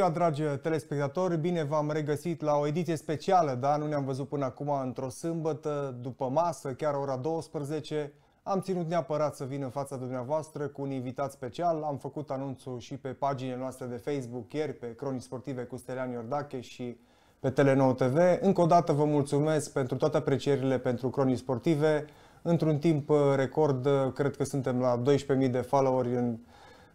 ziua, dragi telespectatori! Bine v-am regăsit la o ediție specială, da? Nu ne-am văzut până acum într-o sâmbătă, după masă, chiar ora 12. Am ținut neapărat să vin în fața dumneavoastră cu un invitat special. Am făcut anunțul și pe paginile noastre de Facebook ieri, pe Cronii Sportive cu Stelian Iordache și pe Telenou TV. Încă o dată vă mulțumesc pentru toate aprecierile pentru Cronii Sportive. Într-un timp record, cred că suntem la 12.000 de followeri în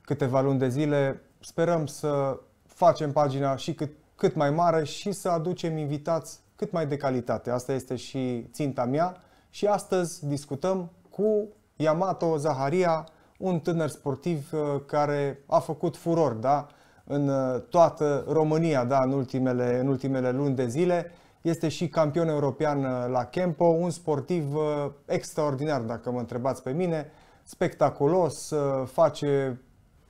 câteva luni de zile. Sperăm să facem pagina și cât, cât mai mare și să aducem invitați cât mai de calitate. Asta este și ținta mea și astăzi discutăm cu Yamato Zaharia, un tânăr sportiv uh, care a făcut furor da? în uh, toată România da? în, ultimele, în ultimele luni de zile. Este și campion european uh, la Kempo, un sportiv extraordinar, dacă mă întrebați pe mine, spectaculos, face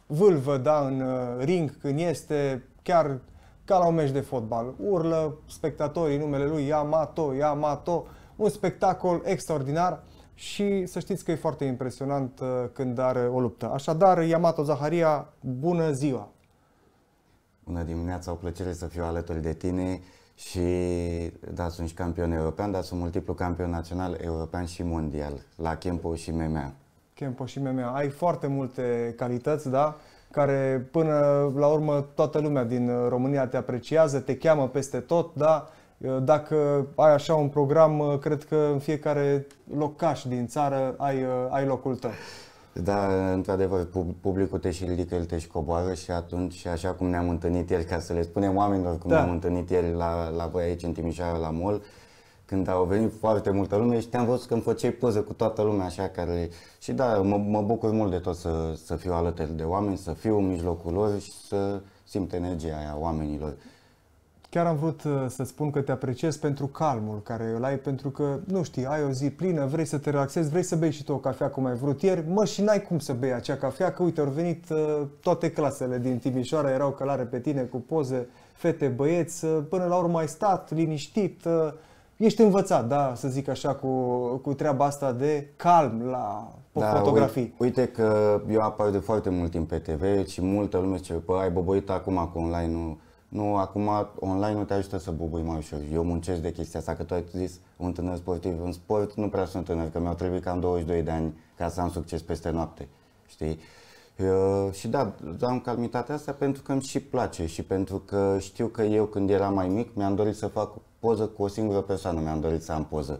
vâlvă, da, în uh, ring când este, chiar ca la un meci de fotbal. Urlă spectatorii numele lui Yamato, Yamato, un spectacol extraordinar și să știți că e foarte impresionant uh, când are o luptă. Așadar, Yamato Zaharia, bună ziua! Bună dimineața, o plăcere să fiu alături de tine și da, sunt și campion european, dar sunt multiplu campion național, european și mondial, la Kempo și MMA. Kempo și MMA. Ai foarte multe calități, da? Care până la urmă toată lumea din România te apreciază, te cheamă peste tot, da? Dacă ai așa un program, cred că în fiecare locaș din țară ai, ai locul tău. Da, într-adevăr, publicul te și ridică, el te și coboară și atunci, așa cum ne-am întâlnit ieri, ca să le spunem oamenilor cum da. ne-am întâlnit ieri la, la voi aici în Timișoara, la mall, când au venit foarte multă lume și te-am văzut că îmi făceai poză cu toată lumea așa care... Și da, mă, mă bucur mult de tot să, să fiu alături de oameni, să fiu în mijlocul lor și să simt energia aia oamenilor. Chiar am vrut uh, să spun că te apreciez pentru calmul care îl ai, pentru că, nu știi, ai o zi plină, vrei să te relaxezi, vrei să bei și tu o cafea cum ai vrut ieri, mă, și n-ai cum să bei acea cafea, că uite, au venit uh, toate clasele din Timișoara, erau călare pe tine cu poze, fete, băieți, uh, până la urmă ai stat liniștit, ești învățat, da, să zic așa, cu, cu treaba asta de calm la da, fotografii. Uite, uite că eu apar de foarte mult timp pe TV și multă lume zice, păi ai boboit acum cu online nu. Nu, acum online nu te ajută să bubui mai ușor. Eu muncesc de chestia asta, că tu ai zis un tânăr sportiv. În sport nu prea sunt tânăr, că mi-au trebuit cam 22 de ani ca să am succes peste noapte, știi? Uh, și da, am calmitatea asta pentru că îmi și place și pentru că știu că eu când eram mai mic mi-am dorit să fac poză cu o singură persoană, mi-am dorit să am poză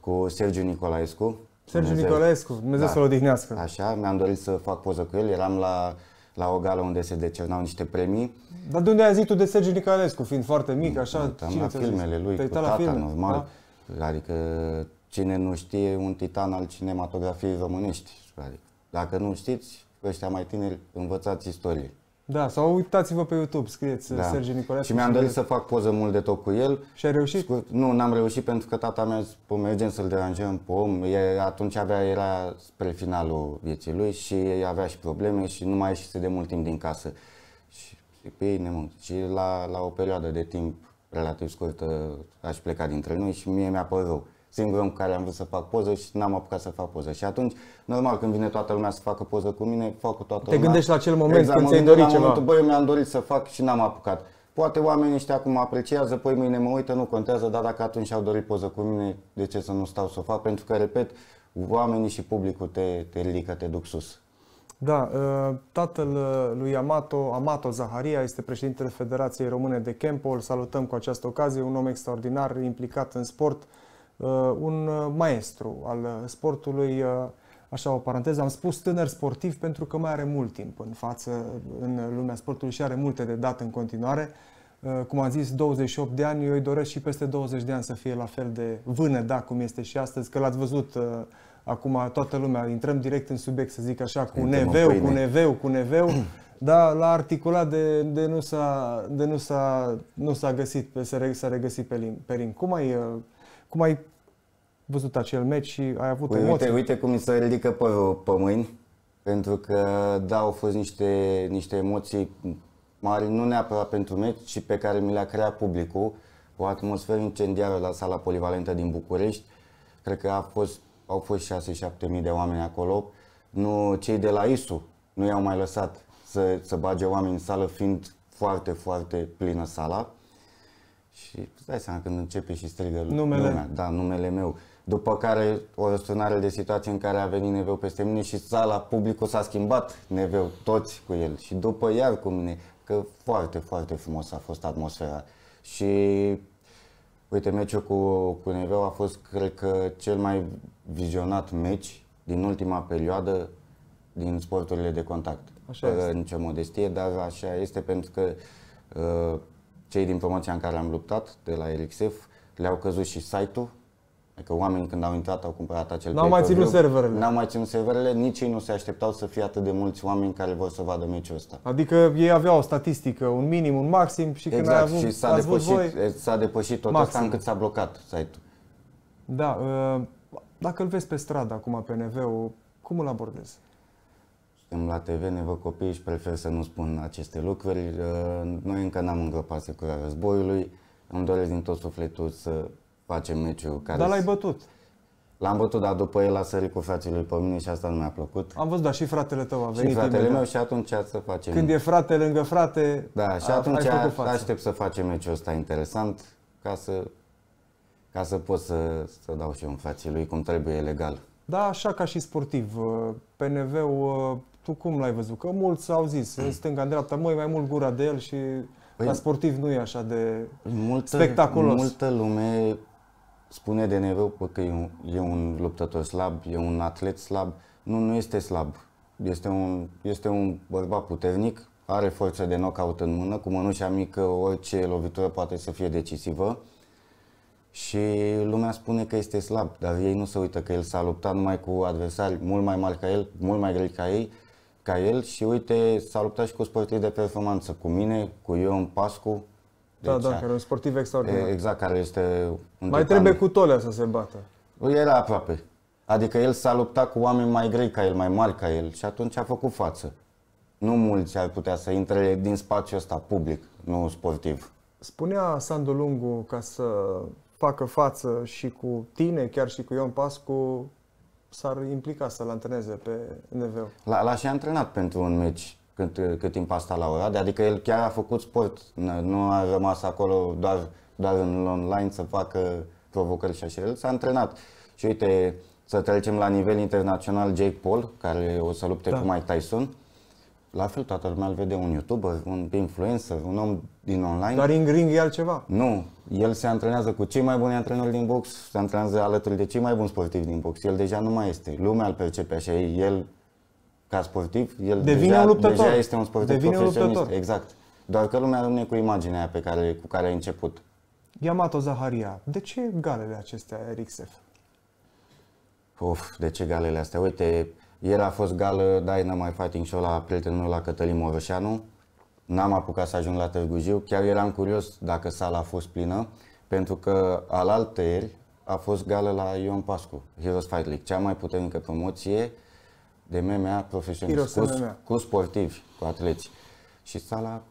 cu Sergiu Nicolaescu. Sergiu Dumnezeu, Nicolaescu, Dumnezeu da, să-l odihnească. Așa, mi-am dorit să fac poză cu el, eram la, la o gală unde se decernau niște premii. Dar de unde ai zis tu de Sergiu Nicolaescu, fiind foarte mic, așa? Am da, la filmele lui, cu tata, film, normal. Da? Adică cine nu știe, un titan al cinematografiei românești. Adică, dacă nu știți, ăștia mai tineri, învățați istorie. Da, sau uitați-vă pe YouTube, scrieți da. Serge Nicolae. Și mi-am dorit să fac poză mult de tot cu el. Și ai reușit? Scurt, nu, n-am reușit pentru că tata mea spune, mergem să-l deranjăm pe om. E, atunci avea, era spre finalul vieții lui și avea și probleme și nu mai ieșise de mult timp din casă. Și pe ei nemult. Și la, la o perioadă de timp relativ scurtă aș pleca dintre noi și mie mi-a părut rău singurul în care am vrut să fac poză și n-am apucat să fac poză. Și atunci, normal, când vine toată lumea să facă poză cu mine, fac cu toată Te lumea. gândești la acel moment exact, când ți-ai dorit ceva. Momentul, bă, eu mi-am dorit să fac și n-am apucat. Poate oamenii ăștia acum apreciază, păi mâine mă uită, nu contează, dar dacă atunci au dorit poză cu mine, de ce să nu stau să o fac? Pentru că, repet, oamenii și publicul te, te ridică, te duc sus. Da, uh, tatăl uh, lui Amato, Amato Zaharia, este președintele Federației Române de Campbell. salutăm cu această ocazie, un om extraordinar implicat în sport, Uh, un uh, maestru al uh, sportului, așa o paranteză, am spus tânăr sportiv pentru că mai are mult timp în față în lumea sportului și are multe de dat în continuare. Cum am zis, 28 de ani, eu îi doresc și peste 20 de ani să fie la fel de vână, da, cum este și astăzi, că l-ați văzut acum toată lumea, intrăm direct în subiect, să zic așa, cu neveu, cu neveu, cu neveu, dar l-a articulat de, de, nu, s-a, de nu, s-a, nu s-a găsit, s-a regăsit pe, lim, pe rim. Cum ai cum ai văzut acel meci și ai avut păi, emoții? Uite, uite cum mi se ridică părul pe mâini, pentru că, da, au fost niște, niște emoții mari, nu neapărat pentru meci, ci pe care mi le-a creat publicul. O atmosferă incendiară la sala polivalentă din București. Cred că a fost, au fost 6-7 mii de oameni acolo. Nu, cei de la ISU nu i-au mai lăsat să, să bage oameni în sală, fiind foarte, foarte plină sala. Și îți dai seama când începe și strigă numele. lumea, da, numele meu. După care o răsturnare de situație în care a venit Neveu peste mine și sala, publicul s-a schimbat Neveu, toți cu el. Și după iar cu mine, că foarte, foarte frumos a fost atmosfera. Și uite, meciul cu, cu Neveu a fost, cred că, cel mai vizionat meci din ultima perioadă din sporturile de contact. Așa fără este. nicio modestie, dar așa este pentru că uh, cei din promoția în care am luptat, de la Elixef, le-au căzut și site-ul, Adică oamenii când au intrat au cumpărat acel N-au mai ținut serverele. N-au mai ținut serverele, nici ei nu se așteptau să fie atât de mulți oameni care vor să vadă meciul ăsta. Adică ei aveau o statistică, un minim, un maxim și exact, când ai avut, și s-a depășit, voi, s-a depășit tot maxim. asta încât s-a blocat site-ul. Da, ă, dacă îl vezi pe stradă acum pe NV-ul, cum îl abordezi? Suntem la TV, ne văd copii și prefer să nu spun aceste lucruri. Uh, noi încă n-am îngropat securea războiului. Îmi doresc din tot sufletul să facem meciul care... Dar l-ai bătut. L-am bătut, dar după el a sărit cu frații lui pe mine și asta nu mi-a plăcut. Am văzut, dar și fratele tău a venit. Și fratele meu și atunci să facem. Când e frate lângă frate, Da, și atunci aștept să facem meciul ăsta interesant ca să, ca să pot să, să dau și eu în fații lui cum trebuie legal. Da, așa ca și sportiv. Uh, PNV-ul uh, tu cum l-ai văzut? Că mulți au zis, mm. în stânga-dreapta, măi, mai mult gura de el și păi, la sportiv nu e așa de multă, spectaculos. Multă lume spune de nereu că e un, e un luptător slab, e un atlet slab. Nu, nu este slab. Este un, este un bărbat puternic, are forță de knockout în mână, cu mânușa mică orice lovitură poate să fie decisivă și lumea spune că este slab, dar ei nu se uită că el s-a luptat numai cu adversari mult mai mari ca el, mult mai greu ca ei ca el și uite, s-a luptat și cu sportivi de performanță, cu mine, cu eu în Pascu. Da, deci, da, da, care e un sportiv extraordinar. Exact, care este... Un mai trebuie cu Tolea să se bată. Păi era aproape. Adică el s-a luptat cu oameni mai grei ca el, mai mari ca el și atunci a făcut față. Nu mulți ar putea să intre din spațiul ăsta public, nu sportiv. Spunea Sandu Lungu ca să facă față și cu tine, chiar și cu Ion Pascu, s-ar implica să-l antreneze pe NVO. L-a și antrenat pentru un meci cât, cât timp a stat la Oradea, adică el chiar a făcut sport, nu a rămas acolo doar, doar în online să facă provocări și așa, el s-a antrenat. Și uite, să trecem la nivel internațional, Jake Paul, care o să lupte da. cu Mike Tyson, la fel toată lumea îl vede un YouTuber, un influencer, un om din online. Dar în ring e altceva. Nu. El se antrenează cu cei mai buni antrenori din box, se antrenează alături de cei mai buni sportivi din box. El deja nu mai este. Lumea îl percepe așa. El, ca sportiv, el Devine deja, un luptător. deja este un sportiv Devine profesionist. Un luptător. Exact. Doar că lumea rămâne cu imaginea aia pe care, cu care a început. Yamato Zaharia, de ce galele acestea, Rixef? Uf, de ce galele astea? Uite, ieri a fost gală da, mai Fighting Show la prietenul meu, la Cătălin Moroșanu. N-am apucat să ajung la Târgu Jiu. Chiar eram curios dacă sala a fost plină, pentru că alaltă ieri a fost gală la Ion Pascu, Heroes Fight League, cea mai puternică promoție de MMA profesionist, cu, MMA. cu sportivi, cu atleți. Și sala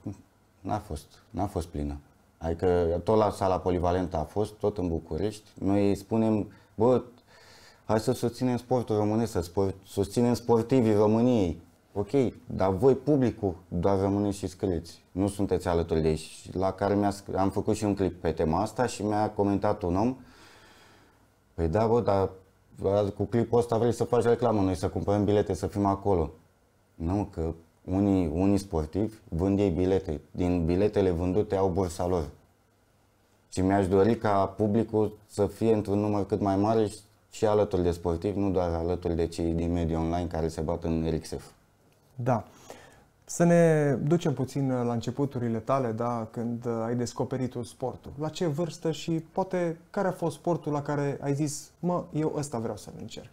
n-a fost, n-a fost plină. Adică tot la sala polivalentă a fost, tot în București. Noi spunem, bă, hai să susținem sportul românesc, să sport, susținem sportivii României. Ok, dar voi, publicul, doar rămâneți și scrieți. Nu sunteți alături de ei. La care mi-a, am făcut și un clip pe tema asta și mi-a comentat un om. Păi da, bă, dar cu clipul ăsta vrei să faci reclamă, noi să cumpărăm bilete, să fim acolo. Nu, că unii, unii sportivi vând ei bilete. Din biletele vândute au bursa lor. Și mi-aș dori ca publicul să fie într-un număr cât mai mare și și alături de sportivi, nu doar alături de cei din mediul online care se bat în RXF. Da. Să ne ducem puțin uh, la începuturile tale, da, când uh, ai descoperit un sportul. La ce vârstă și poate care a fost sportul la care ai zis, mă, eu ăsta vreau să-l încerc?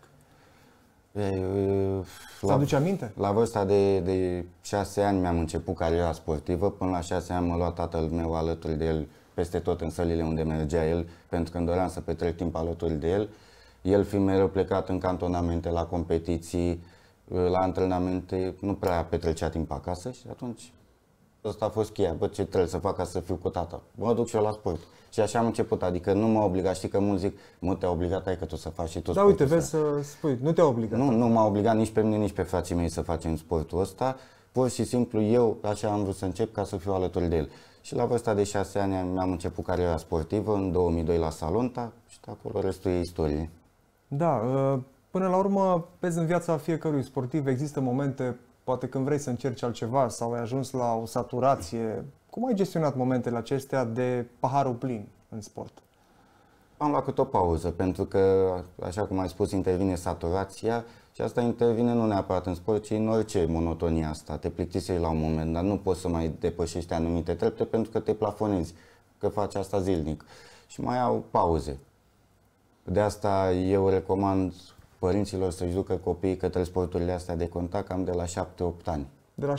Să aduce aminte? La vârsta de, de șase ani mi-am început cariera sportivă, până la șase ani m-a luat tatăl meu alături de el peste tot în sălile unde mergea el, pentru că îmi doream să petrec timp alături de el. Uh, el fiind mereu plecat în cantonamente, la competiții, la antrenamente, nu prea petrecea timp acasă și atunci Asta a fost cheia, bă, ce trebuie să fac ca să fiu cu tata? Mă duc și eu la sport. Și așa am început, adică nu m-a obligat, știi că mulți zic, mă, te-a obligat, ai că tu să faci și tu Da, uite, vezi să spui, nu te-a obligat. Nu, nu m-a obligat nici pe mine, nici pe frații mei să facem sportul ăsta, pur și simplu eu așa am vrut să încep ca să fiu alături de el. Și la vârsta de șase ani mi-am început cariera sportivă, în 2002 la Salonta și de acolo restul e istorie. Da, uh, până la urmă, pe în viața fiecărui sportiv, există momente, poate când vrei să încerci altceva sau ai ajuns la o saturație. Cum ai gestionat momentele acestea de paharul plin în sport? Am luat o pauză, pentru că, așa cum ai spus, intervine saturația și asta intervine nu neapărat în sport, ci în orice monotonia asta. Te plictisești la un moment, dar nu poți să mai depășești anumite trepte pentru că te plafonezi, că faci asta zilnic. Și mai au pauze. De asta eu recomand părinților să-și ducă copiii către sporturile astea de contact cam de la 7-8 ani. De la 7-8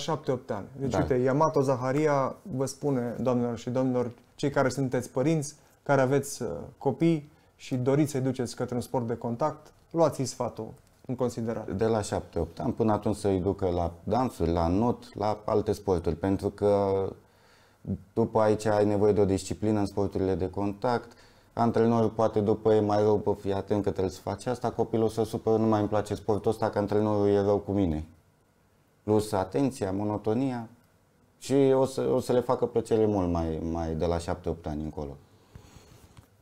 ani. Deci, da. uite, Yamato Zaharia vă spune, doamnelor și domnilor, cei care sunteți părinți, care aveți uh, copii și doriți să-i duceți către un sport de contact, luați-i sfatul în considerare. De la 7-8 ani până atunci să-i ducă la dansuri, la not, la alte sporturi, pentru că după aici ai nevoie de o disciplină în sporturile de contact, antrenorul poate după e mai rău, bă, fii atent că trebuie să faci asta, copilul o să supără, nu mai îmi place sportul ăsta, că antrenorul e rău cu mine. Plus atenția, monotonia și o să, o să le facă plăcere mult mai, mai de la 7-8 ani încolo.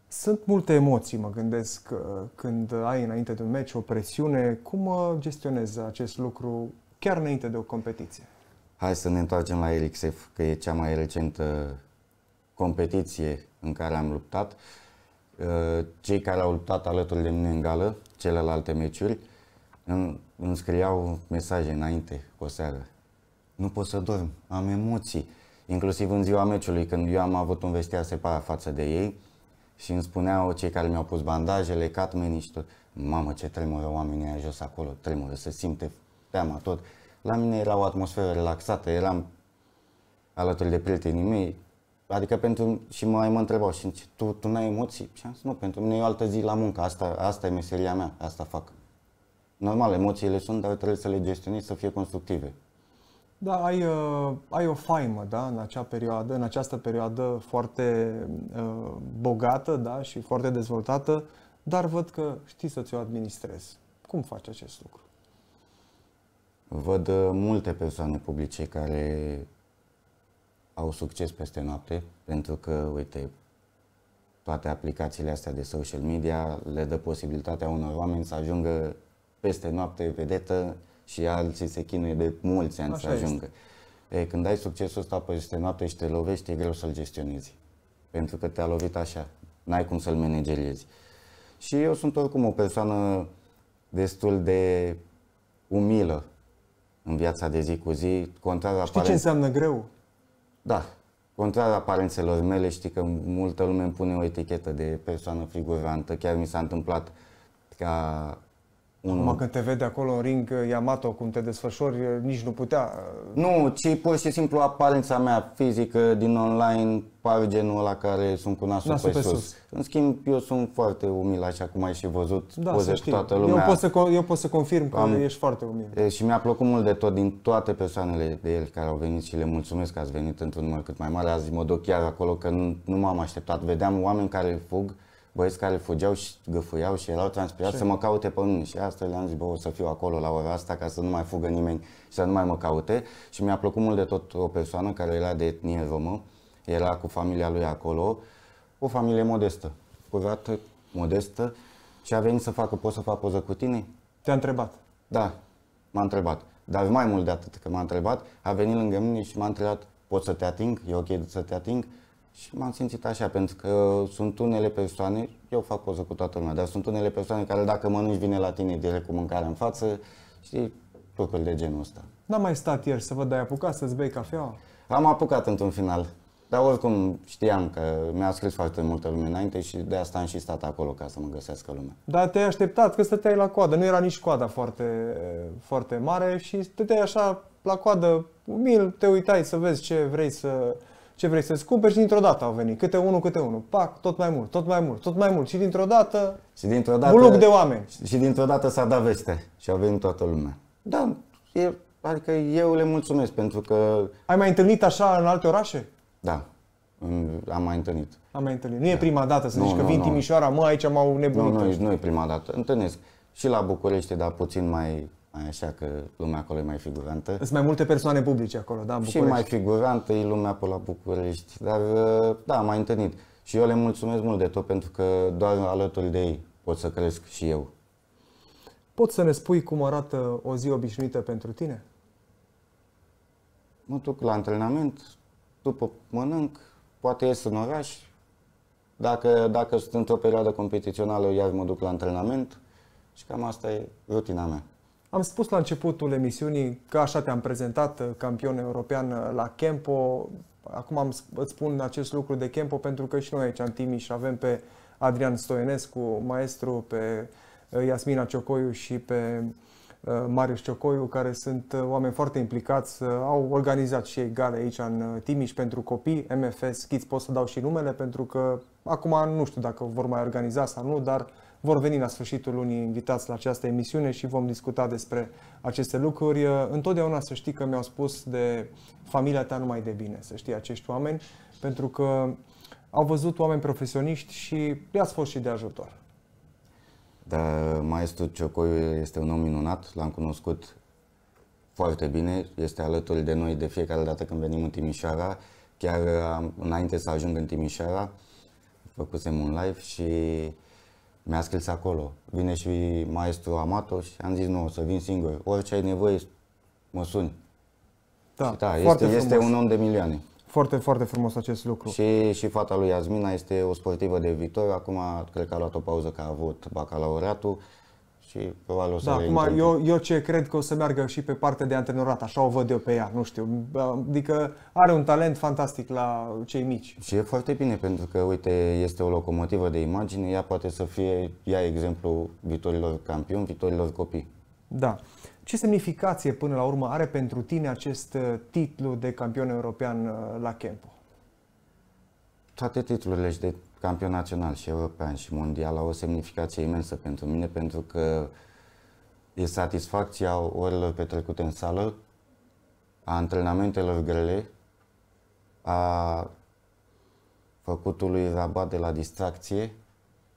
Sunt multe emoții, mă gândesc, uh, când ai înainte de un meci o presiune. Cum uh, gestionezi acest lucru chiar înainte de o competiție? Hai să ne întoarcem la Elixef, că e cea mai recentă competiție în care am luptat. Uh, Eh, cei care au luptat alături de mine în gală, celelalte meciuri, îmi, îmi scriau mesaje înainte, o seară. Nu pot să dorm, am emoții. Inclusiv în ziua meciului, când eu am avut un vestiar separat față de ei și îmi spuneau cei care mi-au pus bandajele, catmenii și tot. Mamă, ce tremură oamenii ai jos acolo, tremură, se simte teama tot. La mine era o atmosferă relaxată, eram alături de prietenii mei, Adică pentru, și mai mă întrebau, și zice, tu, tu n-ai emoții? Și am zis, nu, pentru mine e o altă zi la muncă, asta, asta e meseria mea, asta fac. Normal, emoțiile sunt, dar trebuie să le gestionezi, să fie constructive. Da, ai, uh, ai o faimă, da, în acea perioadă, în această perioadă foarte uh, bogată, da, și foarte dezvoltată, dar văd că știi să ți-o administrezi. Cum faci acest lucru? Văd uh, multe persoane publice care au succes peste noapte, pentru că, uite, toate aplicațiile astea de social media le dă posibilitatea unor oameni să ajungă peste noapte vedetă și alții se chinuie de mulți ani Așa să ajungă. Este. E, când ai succesul ăsta peste noapte și te lovești, e greu să-l gestionezi. Pentru că te-a lovit așa. N-ai cum să-l manageriezi. Și eu sunt oricum o persoană destul de umilă în viața de zi cu zi, contrar Știi aparent... ce înseamnă greu? Da, contrar aparențelor mele, știi că multă lume îmi pune o etichetă de persoană figurantă. Chiar mi s-a întâmplat ca un... Acum când te vede acolo în ring, uh, Yamato, cum te desfășori, uh, nici nu putea. Uh. Nu, ci pur și simplu aparența mea fizică din online pare genul la care sunt cu nasul, nasul pe, pe sus. sus. În schimb, eu sunt foarte umil, așa cum ai și văzut da, poze cu toată lumea. Eu pot să, eu pot să confirm că Am, ești foarte umil. Și mi-a plăcut mult de tot din toate persoanele de el care au venit și le mulțumesc că ați venit într-un număr cât mai mare. Azi mă duc chiar acolo că nu, nu m-am așteptat. Vedeam oameni care fug, băieți care fugeau și găfuiau și erau transpirați să mă caute pe mine. Și asta le-am zis, bă, o să fiu acolo la ora asta ca să nu mai fugă nimeni și să nu mai mă caute. Și mi-a plăcut mult de tot o persoană care era de etnie romă, era cu familia lui acolo, o familie modestă, curată, modestă și a venit să facă, pot să fac poză cu tine? Te-a întrebat. Da, m-a întrebat. Dar mai mult de atât că m-a întrebat, a venit lângă mine și m-a întrebat, pot să te ating? E ok să te ating? Și m-am simțit așa, pentru că sunt unele persoane, eu fac poză cu toată lumea, dar sunt unele persoane care dacă mănânci vine la tine direct cu mâncare în față, știi, lucruri de genul ăsta. N-am mai stat ieri să văd ai apucat să-ți bei cafea? Am apucat într-un final, dar oricum știam că mi-a scris foarte multă lume înainte și de asta am și stat acolo ca să mă găsească lumea. Dar te-ai așteptat că stăteai la coadă, nu era nici coada foarte, foarte mare și stăteai așa la coadă umil, te uitai să vezi ce vrei să, ce vrei să-ți cumperi și dintr-o dată au venit. Câte unul, câte unul. Pac, tot mai mult, tot mai mult, tot mai mult. Și dintr-o dată, și dintr-o dată buluc de oameni. Și dintr-o dată s-a dat veste și a venit toată lumea. Da, e, adică eu le mulțumesc pentru că... Ai mai întâlnit așa în alte orașe? Da, am mai întâlnit. Am mai întâlnit. Nu da. e prima dată să nu, zici nu, că vin nu. Timișoara, mă, aici m-au nebunit. Nu, nu, nu e prima dată. Întâlnesc și la București, dar puțin mai Așa că lumea acolo e mai figurantă. Sunt mai multe persoane publice acolo, da, București. Și mai figurantă e lumea pe la București, dar uh, da, m a întâlnit. Și eu le mulțumesc mult de tot pentru că doar alături de ei pot să cresc și eu. Poți să ne spui cum arată o zi obișnuită pentru tine? Mă duc la antrenament, după mănânc, poate ies în oraș. Dacă, dacă sunt într-o perioadă competițională, iar mă duc la antrenament și cam asta e rutina mea. Am spus la începutul emisiunii că așa te-am prezentat uh, campion european uh, la Kempo. Acum am, îți spun acest lucru de Kempo pentru că și noi aici în Timiș avem pe Adrian Stoenescu, maestru, pe uh, Iasmina Ciocoiu și pe Marius Ciocoiu, care sunt oameni foarte implicați, au organizat și ei gale aici în Timiș pentru copii, MFS Kids, pot să dau și numele pentru că acum nu știu dacă vor mai organiza sau nu, dar uh, vor veni la sfârșitul lunii invitați la această emisiune și vom discuta despre aceste lucruri. Întotdeauna să știi că mi-au spus de familia ta numai de bine, să știi acești oameni, pentru că au văzut oameni profesioniști și le-ați fost și de ajutor. Da, maestru Ciocoiu este un om minunat, l-am cunoscut foarte bine, este alături de noi de fiecare dată când venim în Timișoara, chiar înainte să ajung în Timișoara, făcusem un live și mi-a scris acolo, vine și maestru Amato și am zis nu, o să vin singur, orice ai nevoie mă suni. Da, și da este, este un om de milioane. Foarte, foarte frumos acest lucru. Și, și fata lui Iasmina este o sportivă de viitor, acum cred că a luat o pauză că a avut bacalaureatul și o să Da, acum eu, eu ce cred că o să meargă și pe partea de antrenorat, așa o văd eu pe ea, nu știu. Adică are un talent fantastic la cei mici. Și e foarte bine pentru că, uite, este o locomotivă de imagine, ea poate să fie, ea exemplu viitorilor campioni, viitorilor copii. Da. Ce semnificație până la urmă are pentru tine acest uh, titlu de campion european uh, la Kempo? Toate titlurile și de campion național și european și mondial au o semnificație imensă pentru mine pentru că e satisfacția orelor petrecute în sală, a antrenamentelor grele, a făcutului rabat de la distracție,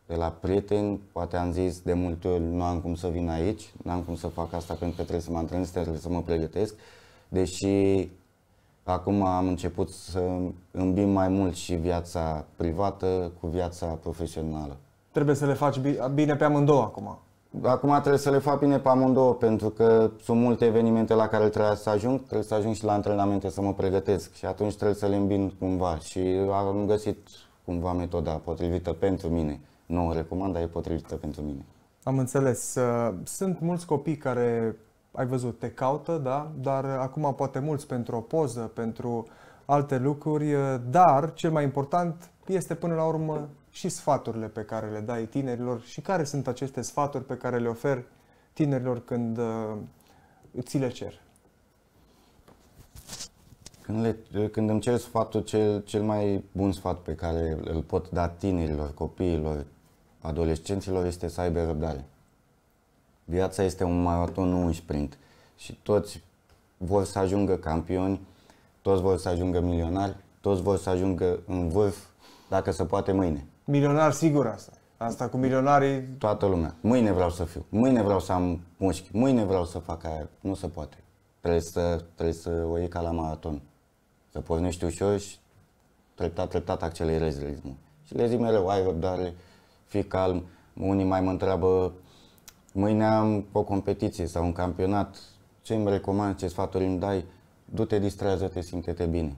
de la prieteni, poate am zis de multe ori nu am cum să vin aici, nu am cum să fac asta pentru că trebuie să mă antrenez, trebuie să mă pregătesc, deși Acum am început să îmbin mai mult și viața privată cu viața profesională. Trebuie să le faci bine pe amândouă acum. Acum trebuie să le fac bine pe amândouă, pentru că sunt multe evenimente la care trebuie să ajung, trebuie să ajung și la antrenamente să mă pregătesc și atunci trebuie să le îmbin cumva și am găsit cumva metoda potrivită pentru mine. Nu o recomand, dar e potrivită pentru mine. Am înțeles. Sunt mulți copii care ai văzut, te caută, da? Dar uh, acum poate mulți pentru o poză, pentru alte lucruri, uh, dar cel mai important este până la urmă și sfaturile pe care le dai tinerilor și care sunt aceste sfaturi pe care le oferi tinerilor când uh, ți le cer. Când, le, când îmi cer sfatul, cel, cel mai bun sfat pe care îl pot da tinerilor, copiilor, adolescenților este să aibă răbdare. Viața este un maraton, nu un sprint. Și toți vor să ajungă campioni, toți vor să ajungă milionari, toți vor să ajungă în vârf, dacă se poate mâine. Milionar sigur asta. Asta cu milionarii... Toată lumea. Mâine vreau să fiu. Mâine vreau să am mușchi. Mâine vreau să fac aia. Nu se poate. Trebuie să, trebuie să o iei ca la maraton. Să pornești ușor și treptat, treptat accelerezi ritmul. Și le zic mereu, ai răbdare, fii calm. Unii mai mă întreabă Mâine am o competiție sau un campionat. Ce îmi recomand, ce sfaturi îmi dai? Du-te, distrează-te, simte-te bine.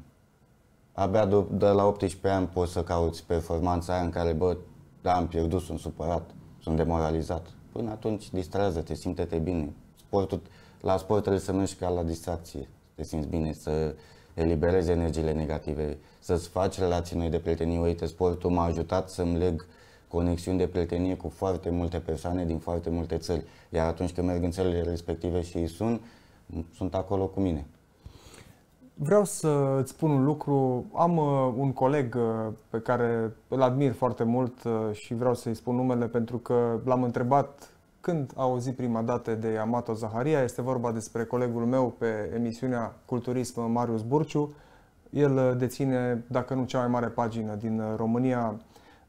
Abia de, de la 18 ani poți să cauți performanța aia în care, bă, da, am pierdut, sunt supărat, sunt demoralizat. Până atunci, distrează-te, simte-te bine. Sportul, la sport trebuie să mergi ca la distracție, te simți bine, să eliberezi energiile negative, să-ți faci relații noi de prietenii. Uite, sportul m-a ajutat să-mi leg uh, conexiuni de prietenie cu foarte multe persoane din foarte multe țări. Iar atunci când merg în țările respective și îi sun, sunt acolo cu mine. Vreau să îți spun un lucru. Am uh, un coleg uh, pe care îl admir foarte mult uh, și vreau să-i spun numele pentru că l-am întrebat când a auzit prima dată de Amato Zaharia. Este vorba despre colegul meu pe emisiunea Culturism Marius Burciu. El deține, dacă nu cea mai mare pagină din România,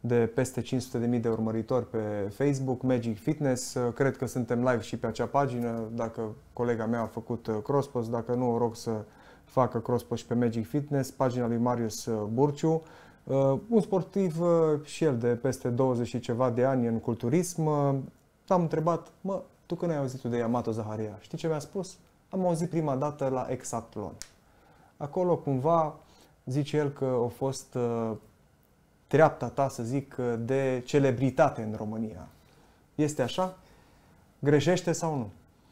de peste 500.000 de urmăritori pe Facebook, Magic Fitness. Uh, cred că suntem live și pe acea pagină. Dacă colega mea a făcut uh, crosspost, dacă nu, o rog să facă crosspost și pe Magic Fitness, pagina lui Marius uh, Burciu. Un sportiv și el de peste 20 și ceva de ani în culturism. L-am întrebat, mă, tu când ai auzit tu de Yamato Zaharia? Știi ce mi-a spus? Am auzit prima dată la Exatlon. Acolo cumva zice el că a fost treapta ta, să zic, de celebritate în România. Este așa? Greșește sau nu?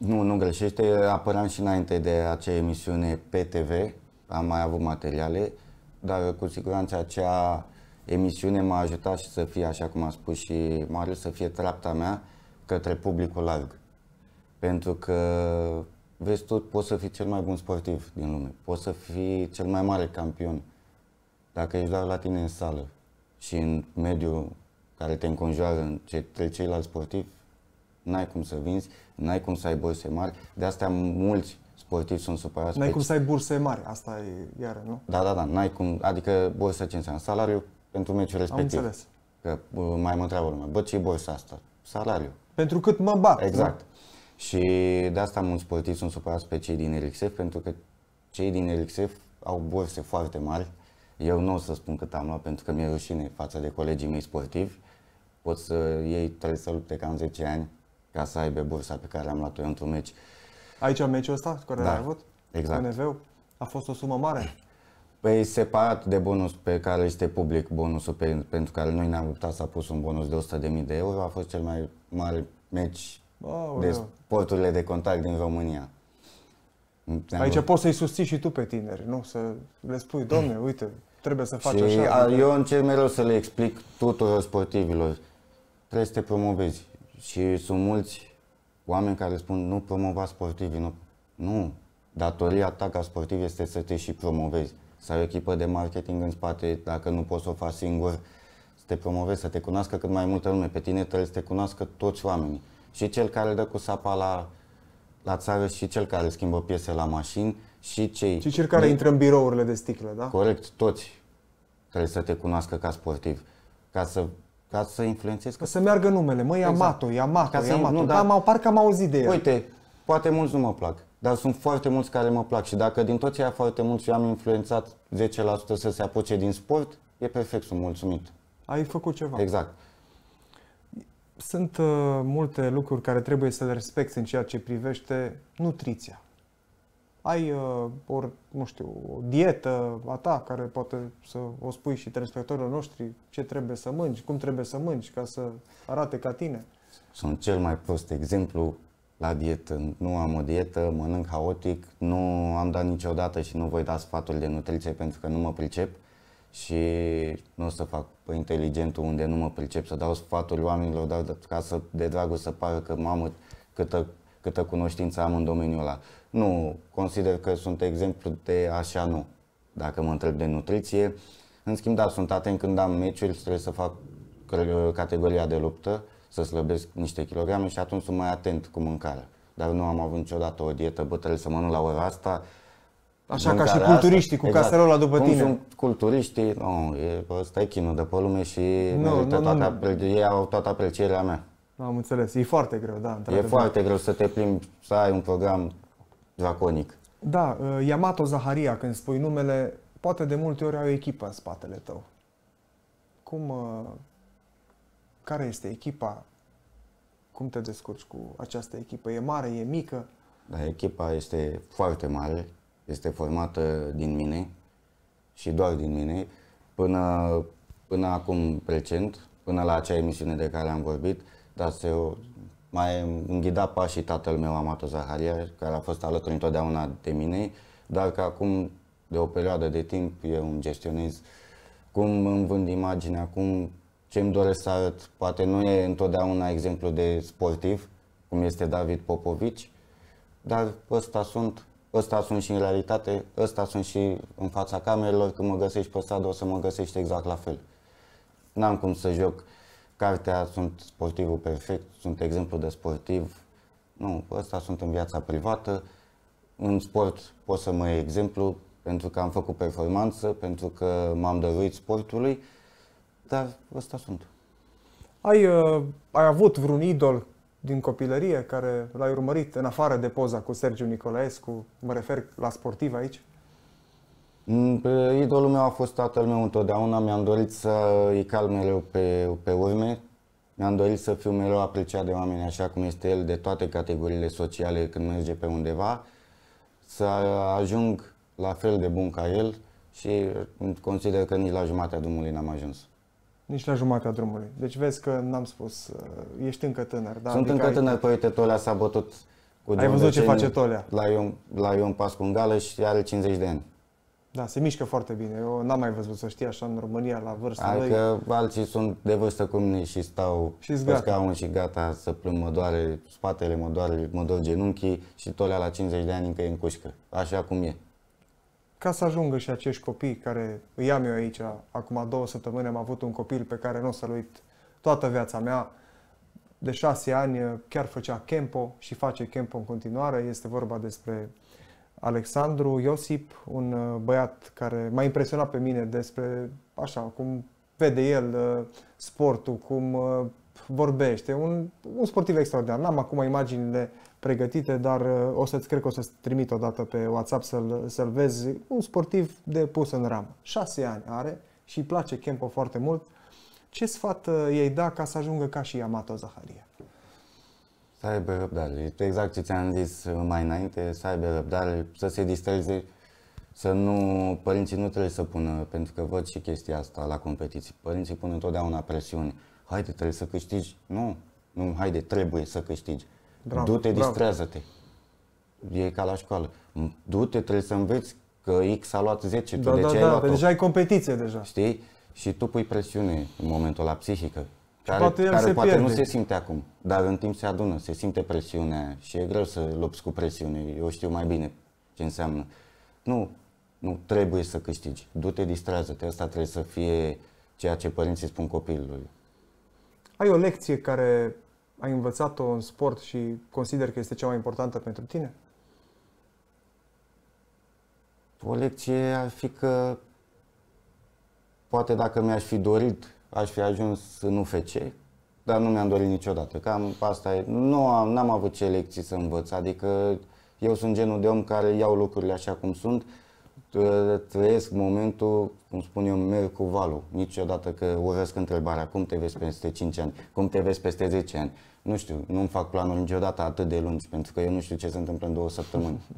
Nu, nu greșește. Apăream și înainte de acea emisiune pe TV, am mai avut materiale, dar cu siguranță acea emisiune m-a ajutat și să fie, așa cum a spus și Marius, să fie treapta mea către publicul larg. Pentru că, vezi tot poți să fii cel mai bun sportiv din lume, poți să fii cel mai mare campion, dacă ești doar la tine în sală și în mediul care te înconjoară, în ce, ceilalți sportivi, n-ai cum să vinzi, n-ai cum să ai burse mari. De asta mulți sportivi sunt supărați. N-ai cum să ai burse mari, asta e iară, nu? Da, da, da, n-ai cum, adică bursa ce înseamnă? Salariu pentru meciul respectiv. Am înțeles. Că mai mă întreabă lumea, bă, ce bursa asta? Salariu. Pentru cât mă bat. Exact. Da? Și de asta mulți sportivi sunt supărați pe cei din RXF, pentru că cei din RXF au burse foarte mari, eu nu o să spun cât am luat pentru că mi-e rușine față de colegii mei sportivi. Pot să ei trebuie să lupte cam 10 ani ca să aibă bursa pe care am luat-o eu într-un meci. Aici am meciul ăsta care da, l-ai avut? Exact. nv A fost o sumă mare? Păi separat de bonus pe care este public, bonusul pe, pentru care noi ne-am luptat s-a pus un bonus de 100.000 de euro, a fost cel mai mare meci oh, de sporturile de contact din România. Aici poți să-i susții și tu pe tineri, nu? Să le spui, domne, uite, trebuie să faci și așa. Eu încerc mereu să le explic tuturor sportivilor. Trebuie să te promovezi. Și sunt mulți oameni care spun nu promova sportivii. Nu, nu. datoria ta ca sportiv este să te și promovezi. Să ai o echipă de marketing în spate, dacă nu poți să o faci singur, să te promovezi, să te cunoască cât mai multă lume. Pe tine trebuie să te cunoască toți oamenii. Și cel care dă cu sapa la, la țară și cel care schimbă piese la mașini, și cei... Și cei care de... intră în birourile de sticlă, da? Corect, toți trebuie să te cunoască ca sportiv, ca să ca să influențezi. Ca să meargă numele, măi, exact. Yamato, ca să Yamato. Nu, da, dar... da, parcă am auzit de el. Uite, poate mulți nu mă plac, dar sunt foarte mulți care mă plac și dacă din toți aia foarte mulți eu am influențat 10% să se apuce din sport, e perfect, sunt mulțumit. Ai făcut ceva. Exact. Sunt uh, multe lucruri care trebuie să le respecti în ceea ce privește nutriția ai uh, ori, nu știu, o dietă a ta care poate să o spui și telespectatorilor noștri ce trebuie să mânci, cum trebuie să mânci ca să arate ca tine. Sunt cel mai prost exemplu la dietă. Nu am o dietă, mănânc haotic, nu am dat niciodată și nu voi da sfaturi de nutriție pentru că nu mă pricep și nu o să fac pe inteligentul unde nu mă pricep, să dau sfaturi oamenilor dar ca să, de dragul să pară că mamă câtă, câtă cunoștință am în domeniul ăla nu consider că sunt exemplu de așa nu, dacă mă întreb de nutriție. În schimb, da, sunt atent când am meciuri, trebuie să fac categoria de luptă, să slăbesc niște kilograme și atunci sunt mai atent cu mâncarea. Dar nu am avut niciodată o dietă, bă, trebuie să mănânc la ora asta. Așa ca și culturiștii asta, cu exact, caserola după Cum tine. sunt culturiștii, nu, e, ăsta e chinul de pe lume și nu, merită nu, toată, nu. ei au toată aprecierea mea. Am înțeles, e foarte greu, da. E foarte greu să te plimbi, să ai un program Draconic. Da, uh, Yamato Zaharia, când spui numele, poate de multe ori ai o echipă în spatele tău. Cum, uh, care este echipa? Cum te descurci cu această echipă? E mare, e mică? Da, echipa este foarte mare, este formată din mine și doar din mine. Până, până acum recent, până la acea emisiune de care am vorbit, dar se, mai îmi ghida pașii tatăl meu, Amato Zaharia, care a fost alături întotdeauna de mine, dar că acum, de o perioadă de timp, eu îmi gestionez cum îmi vând imaginea, cum ce îmi doresc să arăt. Poate nu e întotdeauna exemplu de sportiv, cum este David Popovici, dar ăsta sunt, ăsta sunt și în realitate, ăsta sunt și în fața camerelor, când mă găsești pe stradă o să mă găsești exact la fel. N-am cum să joc Cartea Sunt sportivul perfect, sunt exemplu de sportiv. Nu, ăsta sunt în viața privată. În sport pot să mă iei exemplu pentru că am făcut performanță, pentru că m-am dăruit sportului, dar ăsta sunt. Ai, uh, ai avut vreun idol din copilărie care l-ai urmărit în afară de poza cu Sergiu Nicolaescu? Mă refer la sportiv aici. Mm, idolul meu a fost tatăl meu întotdeauna, mi-am dorit să îi cal mereu pe, pe urme, mi-am dorit să fiu mereu apreciat de oameni așa cum este el, de toate categoriile sociale când merge pe undeva, să ajung la fel de bun ca el și consider că nici la jumatea drumului n-am ajuns. Nici la jumatea drumului. Deci vezi că n-am spus, uh, ești încă tânăr. Da? Sunt adică încă ai... tânăr, păi uite, Tolea s-a bătut cu Ai văzut ce face Tolea? La Ion, la Ion Pascungală și are 50 de ani. Da, se mișcă foarte bine. Eu n-am mai văzut să știi așa în România la vârsta Hai lui. că alții sunt de vârstă cu mine și stau și pe gata. scaun și gata să plâng, mă doare spatele, mă doare, mă doare genunchii și tolea la 50 de ani încă e în cușcă, așa cum e. Ca să ajungă și acești copii care îi am eu aici, acum două săptămâni am avut un copil pe care nu o să-l uit toată viața mea, de șase ani chiar făcea Kempo și face Kempo în continuare. Este vorba despre Alexandru Iosip, un uh, băiat care m-a impresionat pe mine despre așa cum vede el uh, sportul, cum uh, vorbește. Un, un sportiv extraordinar. N-am acum imaginile pregătite, dar o să-ți cred că o să-ți trimit o dată pe WhatsApp să-l, să-l vezi. Un sportiv de pus în ramă. Șase ani are și îi place Kempo foarte mult. Ce sfat ei da ca să ajungă ca și Yamato Zaharia? Să aibă răbdare. Exact ce ți-am zis uh, mai înainte, să aibă răbdare, să se distreze, să nu, părinții nu trebuie să pună, pentru că văd și chestia asta la competiții, părinții pun întotdeauna presiune. Haide, trebuie să câștigi. Nu, nu, haide, trebuie să câștigi. Bravo, Du-te, bravo. distrează-te. E ca la școală. Du-te, trebuie să înveți că X a luat 10, da, tu da, de da, ce da, ai luat da, deja ai competiție deja. Știi? Și tu pui presiune în momentul la psihică care, poate, care se poate pierde. nu se simte acum, dar în timp se adună, se simte presiunea și e greu să lupți cu presiune. Eu știu mai bine ce înseamnă. Nu, nu trebuie să câștigi. Du-te, distrează-te. Asta trebuie să fie ceea ce părinții spun copilului. Ai o lecție care ai învățat-o în sport și consider că este cea mai importantă pentru tine? O lecție ar fi că poate dacă mi-aș fi dorit aș fi ajuns în UFC, dar nu mi-am dorit niciodată. Cam asta e. Nu am, n-am avut ce lecții să învăț, adică eu sunt genul de om care iau lucrurile așa cum sunt, ă, trăiesc momentul, cum spun eu, merg cu valul. Niciodată că urăsc întrebarea, cum te vezi peste 5 ani, cum te vezi peste 10 ani. Nu știu, nu-mi fac planul niciodată atât de lungi, pentru că eu nu știu ce se întâmplă în două săptămâni.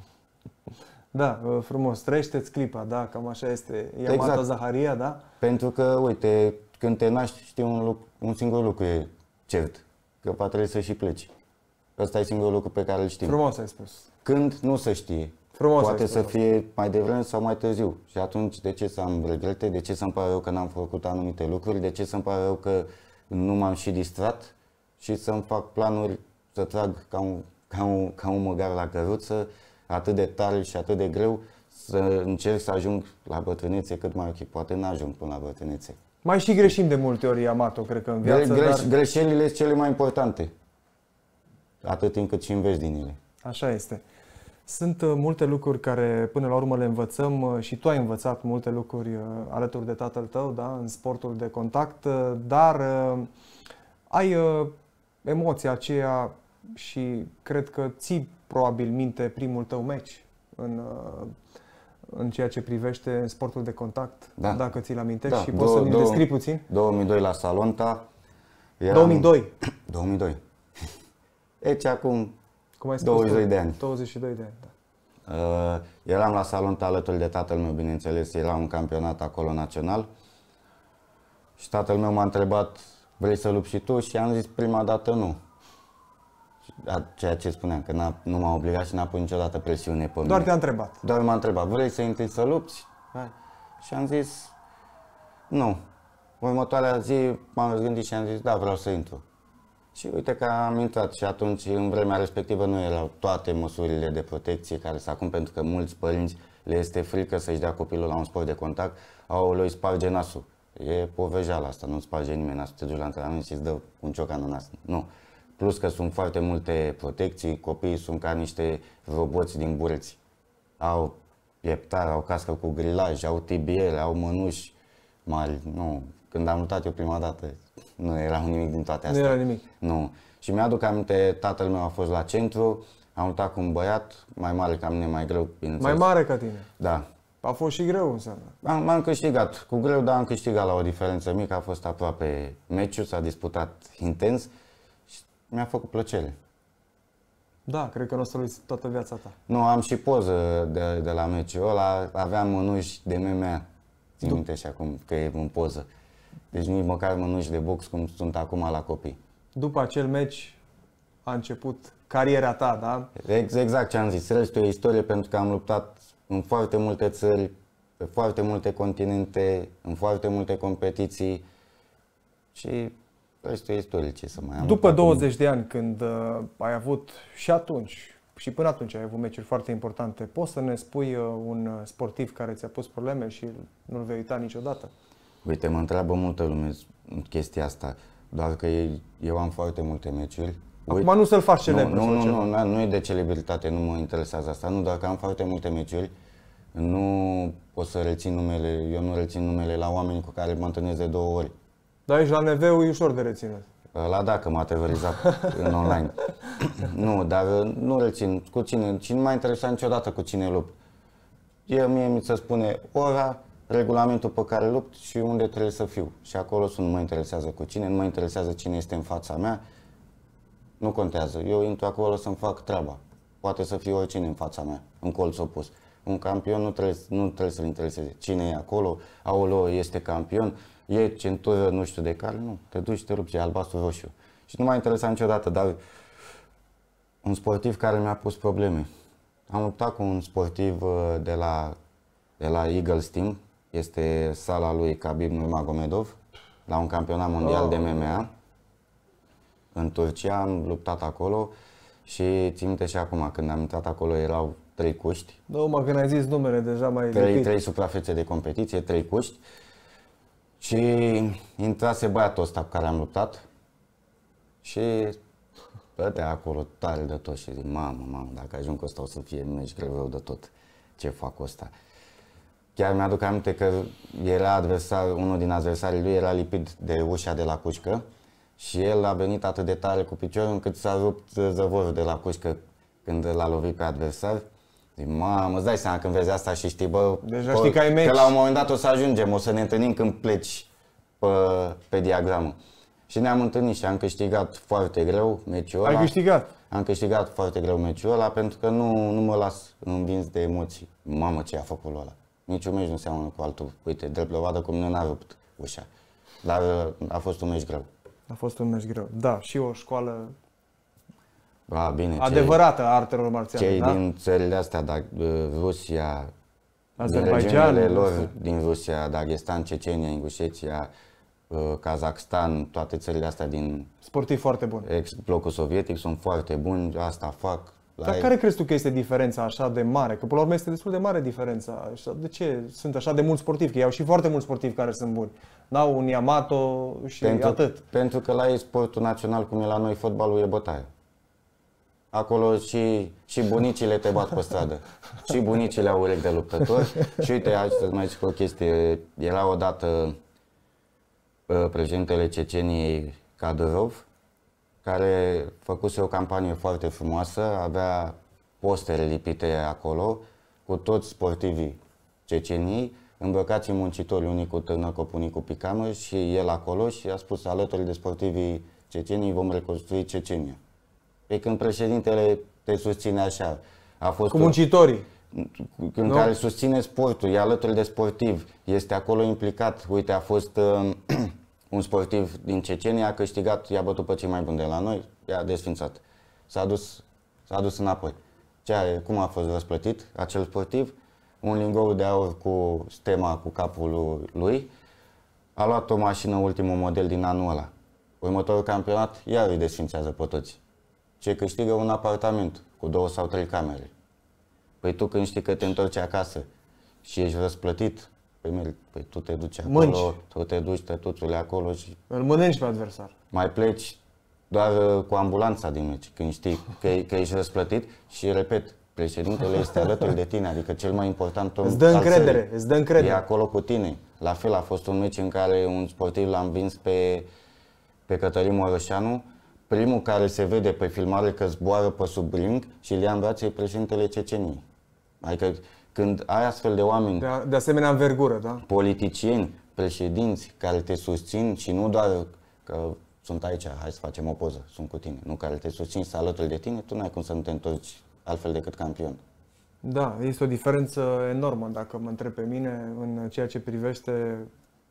Da, frumos. Trăiește-ți clipa, da, cam așa este Iamata exact. Zaharia, da? Pentru că, uite, când te naști știi un, lucru, un singur lucru e cert, că va trebui să și pleci. Ăsta e singurul lucru pe care îl știm. Frumos ai spus. Când nu se știe. Frumos Poate să fie mai devreme sau mai târziu. Și atunci de ce să am regrete, de ce să-mi pare eu că n-am făcut anumite lucruri, de ce să-mi pare eu că nu m-am și distrat și să-mi fac planuri să trag ca un, ca un, ca un măgar la căruță, atât de tare și atât de greu, să încerc să ajung la bătrânețe cât mai ok. Poate n-ajung până la bătrânețe. Mai și greșim de multe ori, Amato, cred că în viață. Gre- greș- dar... Greșelile sunt cele mai importante. Atât timp cât și înveți din ele. Așa este. Sunt uh, multe lucruri care până la urmă le învățăm uh, și tu ai învățat multe lucruri uh, alături de tatăl tău, da, în sportul de contact, dar ai emoția aceea și cred că ții probabil minte primul tău meci în în ceea ce privește sportul de contact, da. dacă ți-l amintești da. și poți să-mi descrii puțin? 2002 la Salonta. Eram... 2002? 2002. Deci acum Cum ai spus, 22 de ani. 22 de ani, da. Uh, eram la salon alături de tatăl meu, bineînțeles, era un campionat acolo național. Și tatăl meu m-a întrebat, vrei să lupți și tu? Și am zis prima dată nu ceea ce spuneam, că n-a, nu m-a obligat și n-a pus niciodată presiune pe mine. Doar te-a întrebat. Doar m-a întrebat, vrei să intri să lupți? Și am zis, nu. Următoarea zi m-am gândit și am zis, da, vreau să intru. Și uite că am intrat și atunci, în vremea respectivă, nu erau toate măsurile de protecție care sunt acum, pentru că mulți părinți le este frică să-și dea copilul la un sport de contact, au lui sparge nasul. E povejeala asta, nu sparge nimeni nasul, te duci la antrenament și îți dă un ciocan în nas. Nu. Plus că sunt foarte multe protecții, copiii sunt ca niște roboți din burți. Au pieptar, au cască cu grilaj, au tibiere, au mânuși mari. Nu, când am luat eu prima dată, nu era nimic din toate astea. Nu era nimic. Nu. Și mi-aduc aminte, tatăl meu a fost la centru, am luat cu un băiat mai mare ca mine, mai greu, bineînțeles. Mai mare ca tine? Da. A fost și greu înseamnă. Am, m-am câștigat, cu greu, dar am câștigat la o diferență mică, a fost aproape meciul, s-a disputat intens mi-a făcut plăcere. Da, cred că nu o să-l uiți toată viața ta. Nu, am și poză de, de la meciul ăla, aveam mânuși de MMA, țin da. minte și acum că e în poză. Deci nici măcar mânuși de box cum sunt acum la copii. După acel meci a început cariera ta, da? Exact ce am zis, restul e istorie pentru că am luptat în foarte multe țări, pe foarte multe continente, în foarte multe competiții și este e ce să mai am. După 20 acum. de ani când uh, ai avut și atunci și până atunci ai avut meciuri foarte importante, poți să ne spui uh, un uh, sportiv care ți-a pus probleme și nu-l vei uita niciodată? Uite, mă întreabă multă lume chestia asta, doar că eu am foarte multe meciuri. Acum Uit... nu să-l faci celebru. Nu, nu, nu, nu, nu, e de celebritate, nu mă interesează asta, nu, doar că am foarte multe meciuri nu o să rețin numele, eu nu rețin numele la oameni cu care mă întâlnesc de două ori. Dar aici la NV e ușor de reținut. La dacă m-a terrorizat în online. nu, dar uh, nu rețin cu cine. Cine m-a interesat niciodată cu cine lupt. Eu mie mi se spune ora, regulamentul pe care lupt și unde trebuie să fiu. Și acolo sunt, nu mă interesează cu cine, nu mă interesează cine este în fața mea. Nu contează. Eu intru acolo să-mi fac treaba. Poate să fie oricine în fața mea, în colț opus. Un campion nu trebuie, nu trebuie să-l intereseze cine e acolo, aolo, este campion, e centură nu știu de care, nu, te duci și te rupi e albastru roșu. Și nu m-a interesat niciodată, dar un sportiv care mi-a pus probleme. Am luptat cu un sportiv uh, de la, de la Eagles Team, este sala lui Khabib Nurmagomedov, la un campionat mondial oh. de MMA. În Turcia am luptat acolo și țin minte și acum, când am intrat acolo erau trei cuști. Nu, da, mă, când ai zis numele, deja mai... Trei, trei suprafețe de competiție, trei cuști. Uh, și intrase băiatul ăsta cu care am luptat și vedea acolo tare de tot și zic, mamă, mamă, dacă ajung ăsta o să fie meci greu de tot, ce fac ăsta? Chiar mi-aduc aminte că era adversar, unul din adversarii lui era lipit de ușa de la cușcă și el a venit atât de tare cu piciorul încât s-a rupt zăvorul de la cușcă când l-a lovit pe adversar Mamă, îți dai seama când vezi asta și știi, bă, Deja bă, știi că, ai că la un moment dat o să ajungem, o să ne întâlnim când pleci pe, pe diagramă. Și ne-am întâlnit și am câștigat foarte greu meciul ăla. Ai câștigat? Am câștigat foarte greu meciul ăla pentru că nu, nu mă las învins de emoții. Mamă ce a făcut ăla. Niciun meci nu seamănă cu altul. Uite, drept lovadă cum nu n-a rupt ușa. Dar uh, a fost un meci greu. A fost un meci greu, da, și o școală a, bine, adevărată a artelor marțiale. Cei da? din țările astea, da, uh, Rusia, Azerbaijanul da. lor din Rusia, Dagestan, Cecenia, Ingușeția, uh, Kazakhstan, toate țările astea din... Sportivi foarte buni. Ex-blocul sovietic sunt foarte buni, asta fac. Dar ei. care crezi tu că este diferența așa de mare? Că până la urmă este destul de mare diferența. De ce sunt așa de mulți sportivi? Că iau și foarte mulți sportivi care sunt buni. N-au un Yamato și pentru, atât. Pentru că la ei sportul național, cum e la noi fotbalul, e bătaie acolo și, și bunicile te bat pe stradă. și bunicile au urechi de luptători. Și uite, aici, să mai zic o chestie. Era odată uh, președintele Ceceniei Kadyrov, care făcuse o campanie foarte frumoasă, avea postere lipite acolo cu toți sportivii cecenii, îmbrăcați în muncitori, unii cu tână, cu cu picamă și el acolo și a spus alături de sportivii Cecenii vom reconstrui Cecenia. Pe când președintele te susține așa. A fost cu muncitorii. în care susține sportul, e alături de sportiv, este acolo implicat. Uite, a fost uh, un sportiv din Cecenia, a câștigat, i-a bătut pe cei mai buni de la noi, i-a desfințat. S-a dus, s-a dus înapoi. Ce are, cum a fost răsplătit acel sportiv? Un lingou de aur cu stema cu capul lui, a luat o mașină ultimul model din anul ăla. Următorul campionat iar îi desfințează pe toți ce câștigă un apartament cu două sau trei camere. Păi tu când știi că te întorci acasă și ești răsplătit, păi, merg, păi tu te duci acolo, Mânci. tu te duci tătuțule acolo și... Îl mănânci pe adversar. Mai pleci doar uh, cu ambulanța din meci, când știi că, că ești răsplătit și, repet, președintele este alături de tine, adică cel mai important om Îți dă încredere, țării. îți dă încredere. E acolo cu tine. La fel a fost un meci în care un sportiv l-a învins pe, pe Cătălin Morășanu primul care se vede pe filmare că zboară pe sub ring și îl ia în brațe președintele Ceceniei. Adică când ai astfel de oameni... De, a, de asemenea învergură, da? Politicieni, președinți care te susțin și nu doar că sunt aici, hai să facem o poză, sunt cu tine, nu care te susțin să alături de tine, tu nu ai cum să nu te întorci altfel decât campion. Da, este o diferență enormă, dacă mă întreb pe mine, în ceea ce privește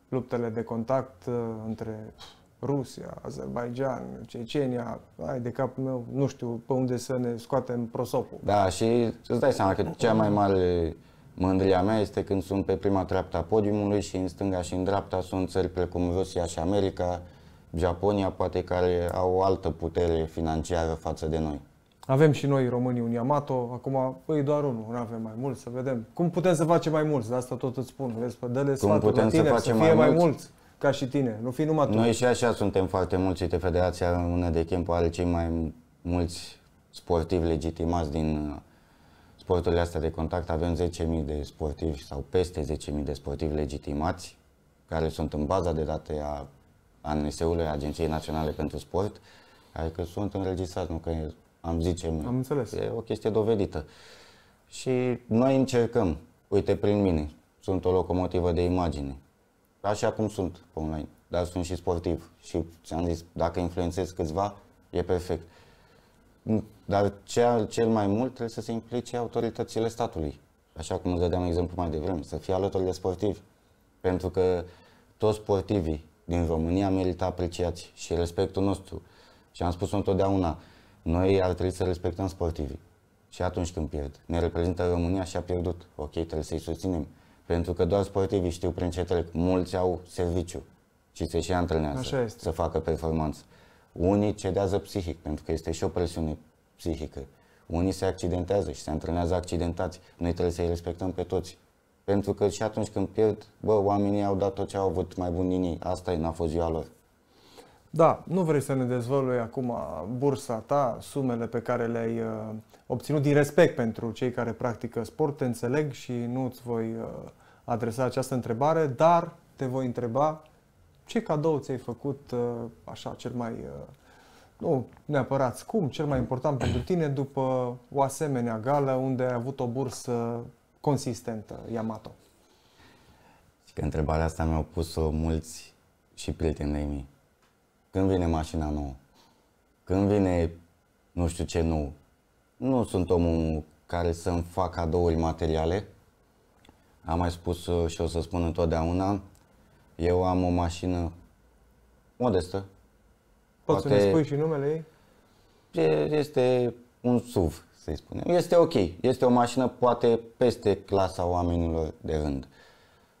luptele de contact uh, între Rusia, Azerbaijan, Cecenia, ai de cap meu, nu știu pe unde să ne scoatem prosopul. Da, și îți dai seama că cea mai mare mândria mea este când sunt pe prima treaptă a podiumului și în stânga și în dreapta sunt țări precum Rusia și America, Japonia, poate care au o altă putere financiară față de noi. Avem și noi românii un Yamato, acum păi doar unul, nu avem mai mult, să vedem. Cum putem să facem mai mulți, de asta tot îți spun, vezi, dă-le sfatul putem tine, să, facem să fie mai mulți. Mai mulți ca și tine, nu fi numai tu. Noi și așa suntem foarte mulți, uite, Federația Română de Chempo are cei mai mulți sportivi legitimați din uh, sporturile astea de contact. Avem 10.000 de sportivi sau peste 10.000 de sportivi legitimați care sunt în baza de date a ANS-ului, Agenției Naționale pentru Sport, adică sunt înregistrați, nu că am zice, am înțeles. e o chestie dovedită. Și noi încercăm, uite prin mine, sunt o locomotivă de imagine așa cum sunt pe online, dar sunt și sportiv și ți-am zis, dacă influențez câțiva, e perfect. Mm, dar cel, cel mai mult trebuie să se implice autoritățile statului, așa cum îți dădeam exemplu mai devreme, să fie alături de sportivi, pentru că toți sportivii din România merită apreciați și respectul nostru. Și am spus-o întotdeauna, noi ar trebui să respectăm sportivii. Și atunci când pierd, ne reprezintă România și a pierdut. Ok, trebuie să-i susținem. Pentru că doar sportivii știu prin ce trec. Mulți au serviciu și se și antrenează să facă performanță. Unii cedează psihic, pentru că este și o presiune psihică. Unii se accidentează și se antrenează accidentați. Noi trebuie să-i respectăm pe toți. Pentru că și atunci când pierd, bă, oamenii au dat tot ce au avut mai bun din ei. Asta n-a fost ziua lor. Da, nu vrei să ne dezvălui acum bursa ta, sumele pe care le-ai uh, obținut din respect pentru cei care practică sport, te înțeleg și nu îți voi uh, adresa această întrebare, dar te voi întreba ce cadou ți-ai făcut uh, așa cel mai, uh, nu neapărat scump, cel mai important pentru tine după o asemenea gală unde ai avut o bursă consistentă, Yamato? Și că întrebarea asta mi-au pus-o mulți și prietenii mei când vine mașina nouă? Când vine nu știu ce nou? Nu sunt omul care să-mi fac cadouri materiale. Am mai spus uh, și o să spun întotdeauna, eu am o mașină modestă. Poți Poate să ne spui și numele ei? Este un SUV, să-i spunem. Este ok. Este o mașină poate peste clasa oamenilor de rând.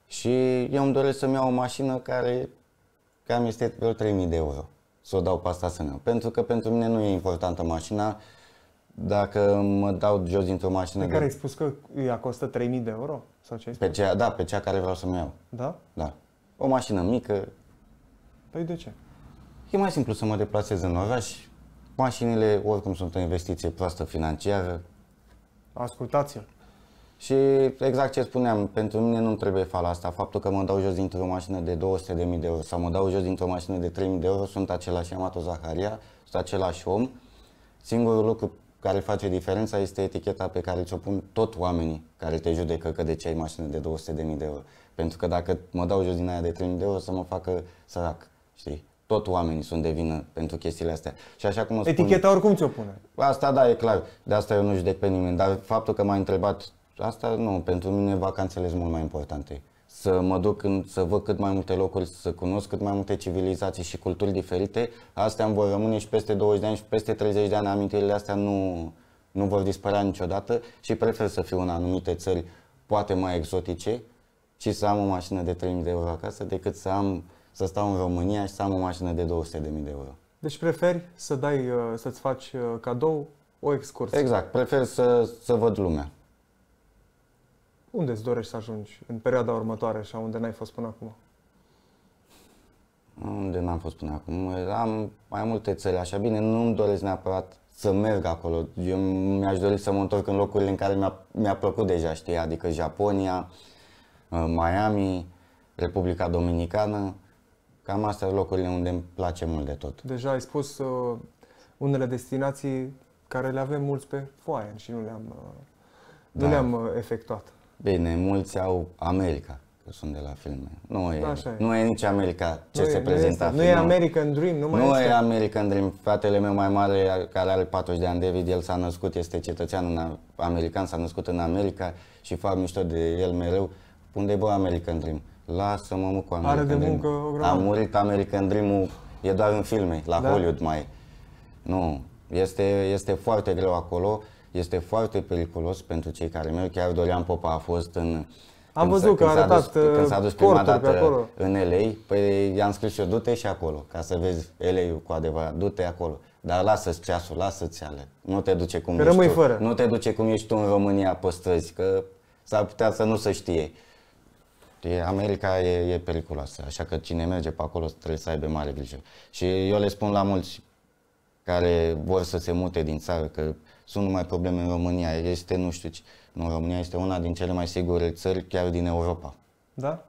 Și eu îmi doresc să-mi iau o mașină care că am este vreo 3000 de euro să o dau pe asta sână. Pentru că pentru mine nu e importantă mașina, dacă mă dau jos dintr-o mașină... Pe care de... ai spus că ea costă 3000 de euro? Sau ce Pe cea, da, pe cea care vreau să-mi iau. Da? Da. O mașină mică. Păi de ce? E mai simplu să mă deplasez în oraș. Mașinile oricum sunt o investiție proastă financiară. Ascultați-l. Și exact ce spuneam, pentru mine nu trebuie fala asta. Faptul că mă dau jos dintr-o mașină de 200.000 de euro sau mă dau jos dintr-o mașină de 3.000 de euro, sunt același Amato Zaharia, sunt același om. Singurul lucru care face diferența este eticheta pe care ți-o pun tot oamenii care te judecă că de ce ai mașină de 200.000 de euro. Pentru că dacă mă dau jos din aia de 3.000 de euro, să mă facă sărac, știi? Tot oamenii sunt de vină pentru chestiile astea. Și așa cum spun, Eticheta oricum ți-o pune. Asta da, e clar. De asta eu nu judec pe nimeni. Dar faptul că m-ai întrebat asta nu, pentru mine vacanțele sunt mult mai importante. Să mă duc în, să văd cât mai multe locuri, să cunosc cât mai multe civilizații și culturi diferite, astea îmi vor rămâne și peste 20 de ani și peste 30 de ani amintirile astea nu, nu vor dispărea niciodată și prefer să fiu în anumite țări poate mai exotice și să am o mașină de 3.000 de euro acasă decât să am să stau în România și să am o mașină de 200.000 de euro. Deci preferi să dai, uh, să-ți faci uh, cadou o excursie. Exact, prefer să, să văd lumea. Unde îți dorești să ajungi în perioada următoare și unde n-ai fost până acum? Unde n-am fost până acum? Am mai multe țări, așa bine, nu îmi doresc neapărat să merg acolo. Eu mi-aș dori să mă întorc în locurile în care mi-a, mi-a plăcut deja, știi, adică Japonia, uh, Miami, Republica Dominicană, cam astea sunt locurile unde îmi place mult de tot. Deja ai spus uh, unele destinații care le avem mulți pe foaie și nu le-am, uh, da. nu le-am uh, efectuat. Bine, mulți au America, că sunt de la filme. Nu e, Așa nu e nici America ce nu se e, prezintă Nu e American Dream, nu mai Nu este. e American Dream. Fratele meu mai mare, care are 40 de ani, David, el s-a născut, este cetățean în, american, s-a născut în America și fac mișto de el mereu. Unde-i bă American Dream? Lasă-mă mă cu American Are de muncă Dream. A murit American Dream-ul, e doar în filme, la da. Hollywood mai. Nu, este, este foarte greu acolo este foarte periculos pentru cei care merg. Chiar Dorian Popa a fost în... Am văzut că a arătat dus, când s-a uh, dus prima dată acolo. în LA, păi i-am scris și eu, du-te și acolo, ca să vezi la cu adevărat, du-te acolo. Dar lasă-ți ceasul, lasă-ți ale. Nu te duce cum Rămâi ești tu. fără. Nu te duce cum ești tu în România păstrăzi, că s-ar putea să nu se știe. America e, e periculoasă, așa că cine merge pe acolo trebuie să aibă mare grijă. Și eu le spun la mulți care vor să se mute din țară că sunt numai probleme în România, este nu știu ce. Nu, România este una din cele mai sigure țări chiar din Europa. Da?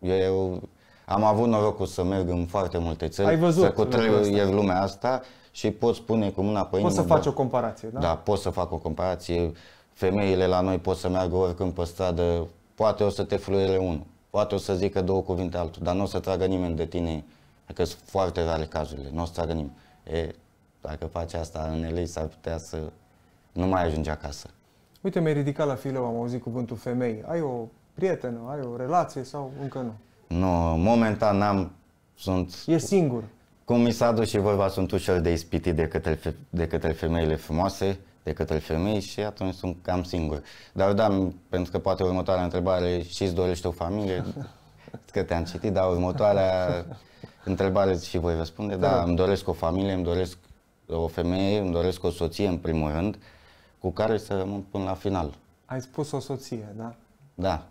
Eu, eu am avut norocul să merg în foarte multe țări, Ai văzut să cotrăier lumea asta și pot spune cu mâna pe inimă. Poți să faci da, o comparație, da? Da, pot să fac o comparație. Femeile la noi pot să meargă oricând pe stradă, poate o să te fluiere unul, poate o să zică două cuvinte altul, dar nu o să tragă nimeni de tine, că sunt foarte rare cazurile, nu o să tragă nimeni. E, dacă faci asta în elei, s-ar putea să nu mai ajunge acasă. Uite, mi-ai ridicat la filă, am auzit cuvântul femei. Ai o prietenă, ai o relație sau încă nu? Nu, momentan n-am, sunt... E singur. Cum mi s-a dus și vorba, sunt ușor de ispitit de către, de către femeile frumoase, de către femei și atunci sunt cam singur. Dar da, pentru că poate următoarea întrebare și îți dorește o familie, că te-am citit, dar următoarea întrebare și voi răspunde, da, da, îmi doresc o familie, îmi doresc o femeie, îmi doresc o soție în primul rând, cu care să rămân până la final. Ai spus o soție, da? Da.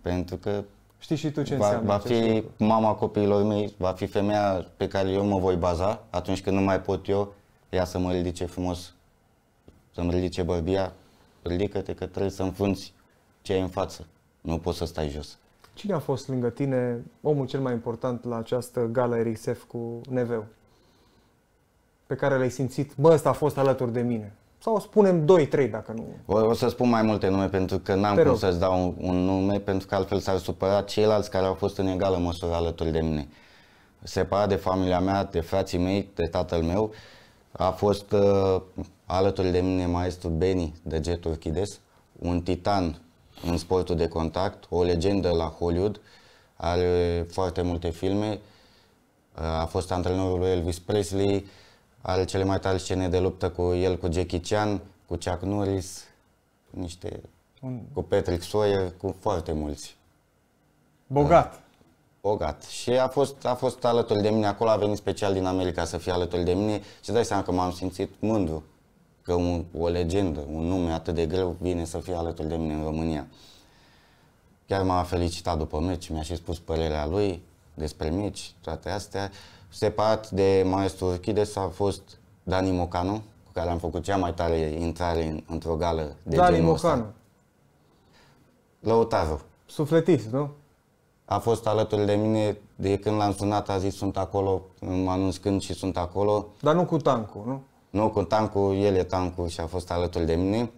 Pentru că Știi și tu ce va, înseamnă. Va fi lucru. mama copiilor mei, va fi femeia pe care eu mă voi baza atunci când nu mai pot eu, ea să mă ridice frumos, să-mi ridice bărbia, ridică-te că trebuie să funți ce ai în față. Nu poți să stai jos. Cine a fost lângă tine omul cel mai important la această gala RXF cu Neveu? Pe care l-ai simțit, bă, ăsta a fost alături de mine. Sau spunem 2-3 dacă nu... O, o să spun mai multe nume pentru că n-am cum să-ți dau un, un nume pentru că altfel s-ar supăra ceilalți care au fost în egală măsură alături de mine. Separat de familia mea, de frații mei, de tatăl meu, a fost uh, alături de mine maestru Beni de Jetul Chides, un titan în sportul de contact, o legendă la Hollywood, are foarte multe filme, uh, a fost antrenorul lui Elvis Presley, are cele mai tari scene de luptă cu el, cu Jackie Chan, cu Chuck Norris, niște, Un... cu Patrick Sawyer, cu foarte mulți. Bogat. Da. Bogat. Și a fost, a fost alături de mine, acolo a venit special din America să fie alături de mine și dai seama că m-am simțit mândru că un, o legendă, un nume atât de greu vine să fie alături de mine în România. Chiar m-a felicitat după meci, mi-a și spus părerea lui despre meci, toate astea Separat de Maestru Urchides a fost Dani Mocanu, cu care am făcut cea mai tare intrare în, într-o gală de Dani genul Mocanu. Ăsta. Lăutaru. Sufletist, nu? A fost alături de mine de când l-am sunat, a zis sunt acolo, mă anunț când și sunt acolo. Dar nu cu tancul, nu? Nu, cu tancul, el e tancul și a fost alături de mine.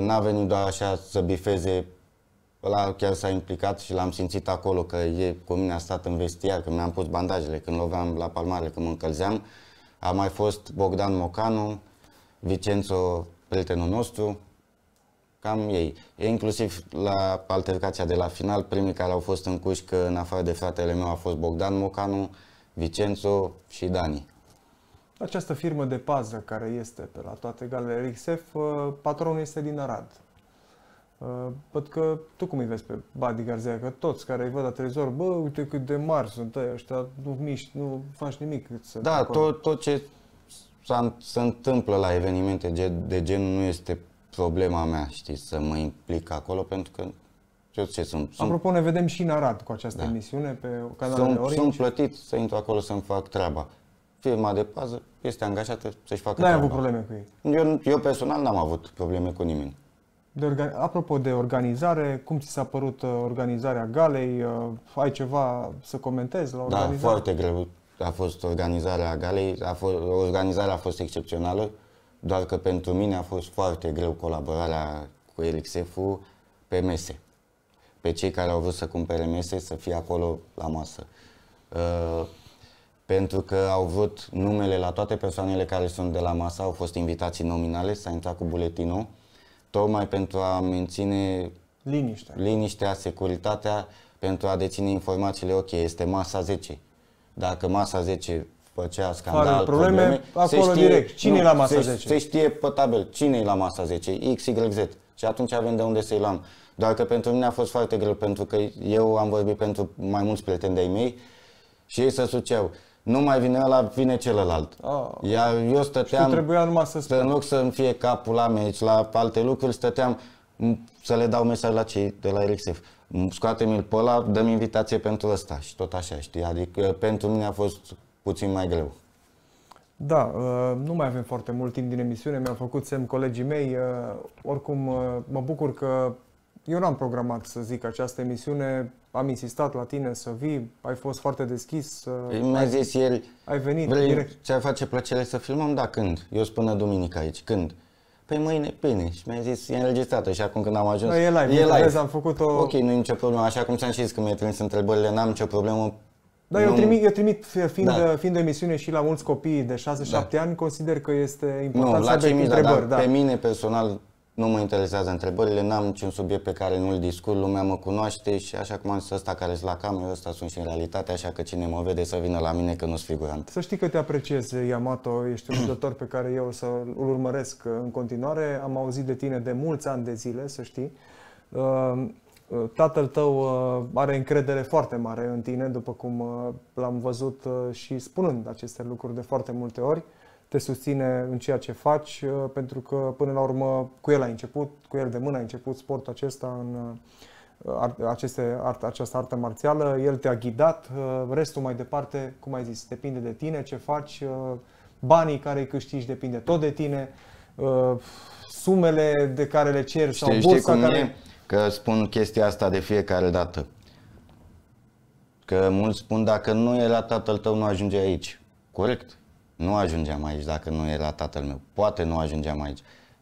N-a venit doar așa să bifeze ăla chiar s-a implicat și l-am simțit acolo că e cu mine a stat în vestiar, că mi-am pus bandajele când loveam la palmare, când mă încălzeam. A mai fost Bogdan Mocanu, Vicenzo, prietenul nostru, cam ei. E inclusiv la altercația de la final, primii care au fost în cușcă, în afară de fratele meu, a fost Bogdan Mocanu, Vicenzo și Dani. Această firmă de pază care este pe la toate galerii XF, uh, patronul este din Arad. Văd uh, că tu cum îi vezi pe Badi Garzea, că toți care îi văd la televizor, bă, uite cât de mari sunt ăia, ăștia nu miști, nu faci nimic. Să da, tot, tot ce se întâmplă la evenimente de genul nu este problema mea, știi, să mă implic acolo, pentru că eu ce sunt? sunt Apropo, ne vedem și în Arad cu această da. emisiune pe canalul sunt, de Sunt plătit să intru acolo să-mi fac treaba. Firma de pază este angajată să-și facă N-ai avut probleme cu ei? Eu, eu personal n-am avut probleme cu nimeni. De organ... Apropo de organizare, cum ți s-a părut uh, organizarea galei? Uh, ai ceva să comentezi la da, organizare? Da, foarte greu a fost organizarea galei. A fost... Organizarea a fost excepțională, doar că pentru mine a fost foarte greu colaborarea cu Elixefu pe mese. Pe cei care au vrut să cumpere mese să fie acolo la masă. Uh, pentru că au vrut numele la toate persoanele care sunt de la masă, au fost invitații nominale, s-a intrat cu buletinul tocmai pentru a menține liniștea, liniștea securitatea, pentru a deține informațiile, ok, este masa 10. Dacă masa 10 făcea scandal, probleme, probleme acolo se știe, direct. Cine nu, e la masa se, 10? Se știe pe tabel cine e la masa 10, X, Y, Z. Și atunci avem de unde să-i luăm. Doar că pentru mine a fost foarte greu, pentru că eu am vorbit pentru mai mulți prieteni de-ai mei și ei se suceau nu mai vine ăla, vine celălalt. Oh. Iar eu stăteam, și trebuia numai să spun. Să nu să-mi fie capul la meci, la alte lucruri, stăteam să le dau mesaj la cei de la RXF. Scoate-mi-l pe ăla, dăm invitație pentru ăsta și tot așa, știi? Adică pentru mine a fost puțin mai greu. Da, uh, nu mai avem foarte mult timp din emisiune, mi-au făcut semn colegii mei. Uh, oricum, uh, mă bucur că eu n-am programat, să zic, această emisiune am insistat la tine să vii, ai fost foarte deschis. Mi-a zis el, ai venit vrei, direct. ți-ar face plăcere să filmăm? Da, când? Eu spun până duminică aici, când? Păi mâine, bine. Și mi-a zis, e înregistrată și acum când am ajuns... Da, e live, e live. am făcut o... Ok, nu e nicio problemă, așa cum ți-am zis că mi-ai trimis întrebările, n-am nicio problemă, da, eu trimit, eu trimit fiind, da. fiind o emisiune și la mulți copii de 6-7 da. ani, consider că este important nu, să la cei mici, da, întrebări. Da, da. Pe mine personal nu mă interesează întrebările, n-am niciun subiect pe care nu-l discut, lumea mă cunoaște și așa cum am zis, ăsta care sunt la cameră, ăsta sunt și în realitate, așa că cine mă vede să vină la mine că nu-s figurant. Să știi că te apreciez, Yamato, ești un luptător pe care eu să îl urmăresc în continuare. Am auzit de tine de mulți ani de zile, să știi. Uh, tatăl tău uh, are încredere foarte mare în tine, după cum uh, l-am văzut și spunând aceste lucruri de foarte multe ori te susține în ceea ce faci, uh, pentru că până la urmă cu el ai început, cu el de mână ai început sportul acesta în uh, aceste, această artă marțială, el te-a ghidat, uh, restul mai departe, cum ai zis, depinde de tine, ce faci, banii care îi câștigi depinde tot de tine, sumele de care le ceri știi, sau bursa știi cum care... E? Că spun chestia asta de fiecare dată. Că mulți spun dacă nu e la tatăl tău nu ajunge aici. Corect. Nu ajungeam aici dacă nu era tatăl meu. Poate nu ajungeam aici.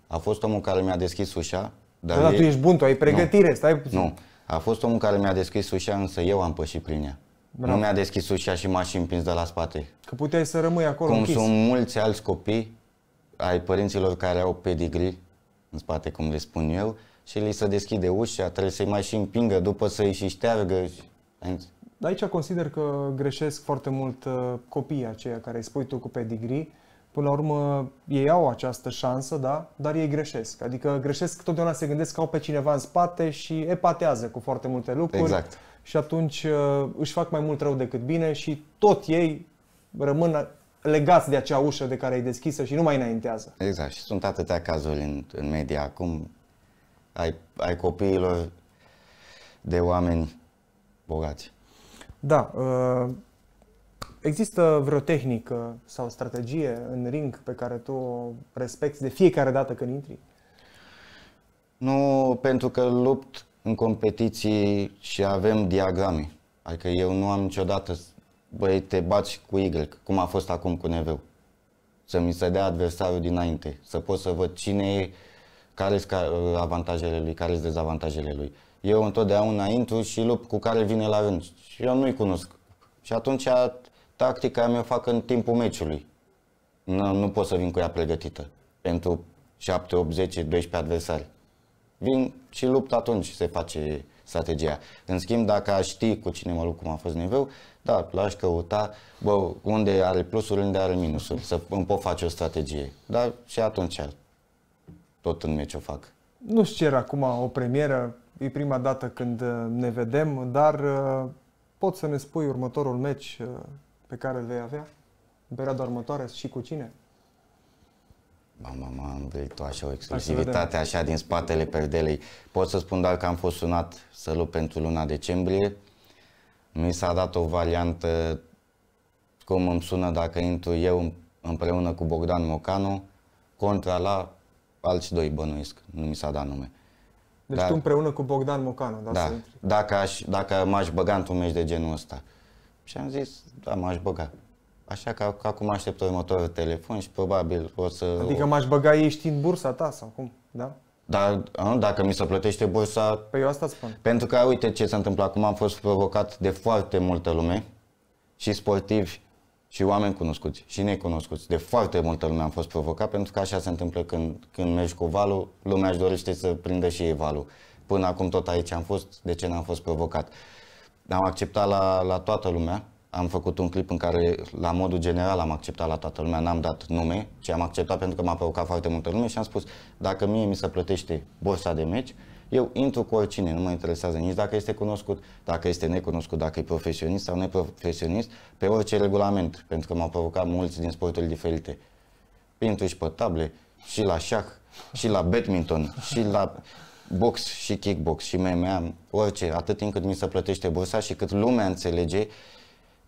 A fost omul care mi-a deschis ușa. Dar, dar e... tu ești bun, tu ai pregătire, nu. stai puțin. Nu. A fost omul care mi-a deschis ușa, însă eu am pășit prin ea. Bravo. Nu mi-a deschis ușa și m-a și împins de la spate. Că puteai să rămâi acolo Cum închis. sunt mulți alți copii ai părinților care au pedigri în spate, cum le spun eu, și li se deschide ușa, trebuie să-i mai și împingă, după să-i și șteargă. Și... Aici consider că greșesc foarte mult uh, copiii aceia care îi spui tu cu pedigree. Până la urmă, ei au această șansă, da? dar ei greșesc. Adică greșesc, totdeauna se gândesc că au pe cineva în spate și epatează cu foarte multe lucruri. Exact. Și atunci uh, își fac mai mult rău decât bine și tot ei rămân legați de acea ușă de care e deschisă și nu mai înaintează. Exact. Și sunt atâtea cazuri în, în media acum. Ai, ai copiilor de oameni bogați da, uh, există vreo tehnică sau strategie în ring pe care tu o respecti de fiecare dată când intri? Nu, pentru că lupt în competiții și avem diagrame. Adică eu nu am niciodată, băi, te baci cu Y, cum a fost acum cu Neveu. Să mi se dea adversarul dinainte, să pot să văd cine e, care sunt uh, avantajele lui, care sunt dezavantajele lui eu întotdeauna intru și lupt cu care vine la rând. Și eu nu-i cunosc. Și atunci tactica mea o fac în timpul meciului. Nu, nu pot să vin cu ea pregătită pentru 7, 8, 10, 12 adversari. Vin și lupt atunci se face strategia. În schimb, dacă aș ști cu cine mă lupt, cum a fost nivel, da, l-aș căuta bă, unde are plusuri, unde are minusuri, să îmi pot face o strategie. Dar și atunci tot în meci o fac. Nu-ți cer acum o premieră e prima dată când uh, ne vedem, dar uh, poți să ne spui următorul meci uh, pe care îl vei avea? În perioada următoare și cu cine? Mama, mama, am vrei tu așa o exclusivitate, așa din spatele perdelei. Pot să spun doar că am fost sunat să lupt pentru luna decembrie. Mi s-a dat o variantă cum îmi sună dacă intru eu împreună cu Bogdan Mocanu, contra la alți doi bănuiesc, nu mi s-a dat nume. Deci da. tu împreună cu Bogdan Mocanu, da? da. Dacă, aș, dacă m-aș băga într-un meci de genul ăsta. Și am zis, da, m-aș băga. Așa că, că acum aștept următorul telefon și probabil o să... Adică m-aș băga ei știind bursa ta sau cum, da? Dar nu, dacă mi se plătește bursa... Păi eu asta spun. Pentru că uite ce s-a întâmplat acum, am fost provocat de foarte multă lume și sportivi și oameni cunoscuți și necunoscuți. De foarte multă lume am fost provocat pentru că așa se întâmplă când, când mergi cu valul, lumea își dorește să prindă și ei valul. Până acum tot aici am fost, de ce n-am fost provocat? Am acceptat la, la toată lumea, am făcut un clip în care la modul general am acceptat la toată lumea, n-am dat nume, ci am acceptat pentru că m-a provocat foarte multă lume și am spus dacă mie mi se plătește borsa de meci, eu intru cu oricine, nu mă interesează nici dacă este cunoscut, dacă este necunoscut, dacă e profesionist sau neprofesionist, pe orice regulament, pentru că m-au provocat mulți din sporturi diferite. Intru și pe table, și la șah, și la badminton, și la box și kickbox și MMA, orice, atât timp cât mi se plătește bursa și cât lumea înțelege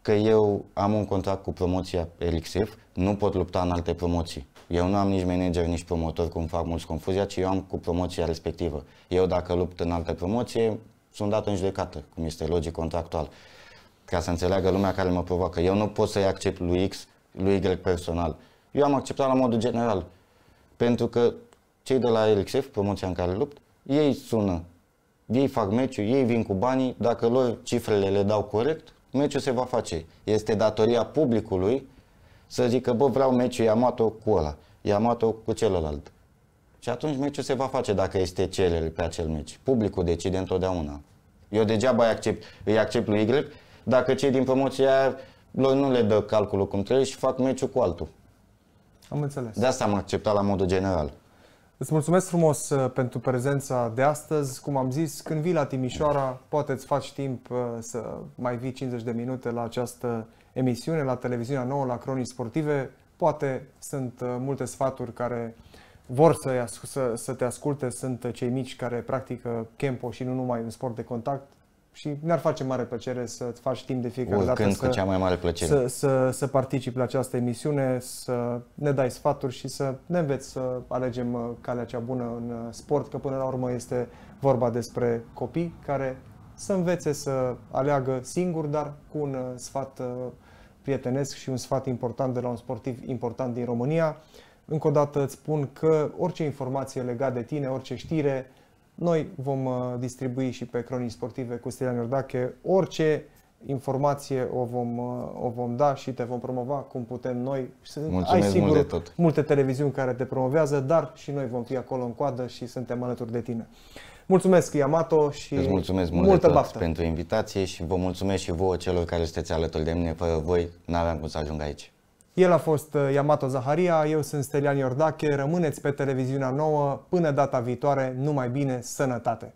că eu am un contract cu promoția Elixir, nu pot lupta în alte promoții. Eu nu am nici manager, nici promotor, cum fac mulți confuzia, ci eu am cu promoția respectivă. Eu dacă lupt în altă promoție, sunt dat în judecată, cum este logic contractual. Ca să înțeleagă lumea care mă provoacă. Eu nu pot să-i accept lui X, lui Y personal. Eu am acceptat la modul general. Pentru că cei de la LXF, promoția în care lupt, ei sună, ei fac meciul, ei vin cu banii, dacă lor cifrele le dau corect, meciul se va face. Este datoria publicului să zică, bă, vreau meciul luat-o cu ăla, luat-o cu celălalt. Și atunci meciul se va face dacă este cerere pe acel meci. Publicul decide întotdeauna. Eu degeaba îi accept, îi accept lui Y dacă cei din promoția lor nu le dă calculul cum trebuie și fac meciul cu altul. Am înțeles. De asta am acceptat la modul general. Îți mulțumesc frumos uh, pentru prezența de astăzi. Cum am zis, când vii la Timișoara, poate îți faci timp uh, să mai vii 50 de minute la această emisiune la televiziunea nouă, la cronii sportive. Poate sunt uh, multe sfaturi care vor să, să, să te asculte, sunt uh, cei mici care practică campo și nu numai un sport de contact și ne-ar face mare plăcere să faci timp de fiecare Urcând dată să, cea mai mare plăcere. Să, să, să participi la această emisiune, să ne dai sfaturi și să ne înveți să alegem uh, calea cea bună în sport, că până la urmă este vorba despre copii care să învețe să aleagă singur, dar cu un sfat prietenesc și un sfat important de la un sportiv important din România. Încă o dată îți spun că orice informație legată de tine, orice știre, noi vom uh, distribui și pe Cronii Sportive cu Stelian Iordache orice informație o vom, uh, o vom da și te vom promova cum putem noi. Mulțumesc Ai sigur mult de tot. multe televiziuni care te promovează, dar și noi vom fi acolo în coadă și suntem alături de tine. Mulțumesc, Yamato, și Îți mulțumesc mult multă baftă. pentru invitație și vă mulțumesc și vouă celor care sunteți alături de mine. Fără voi n-aveam cum să ajung aici. El a fost uh, Yamato Zaharia, eu sunt Stelian Iordache, rămâneți pe televiziunea nouă, până data viitoare, numai bine, sănătate!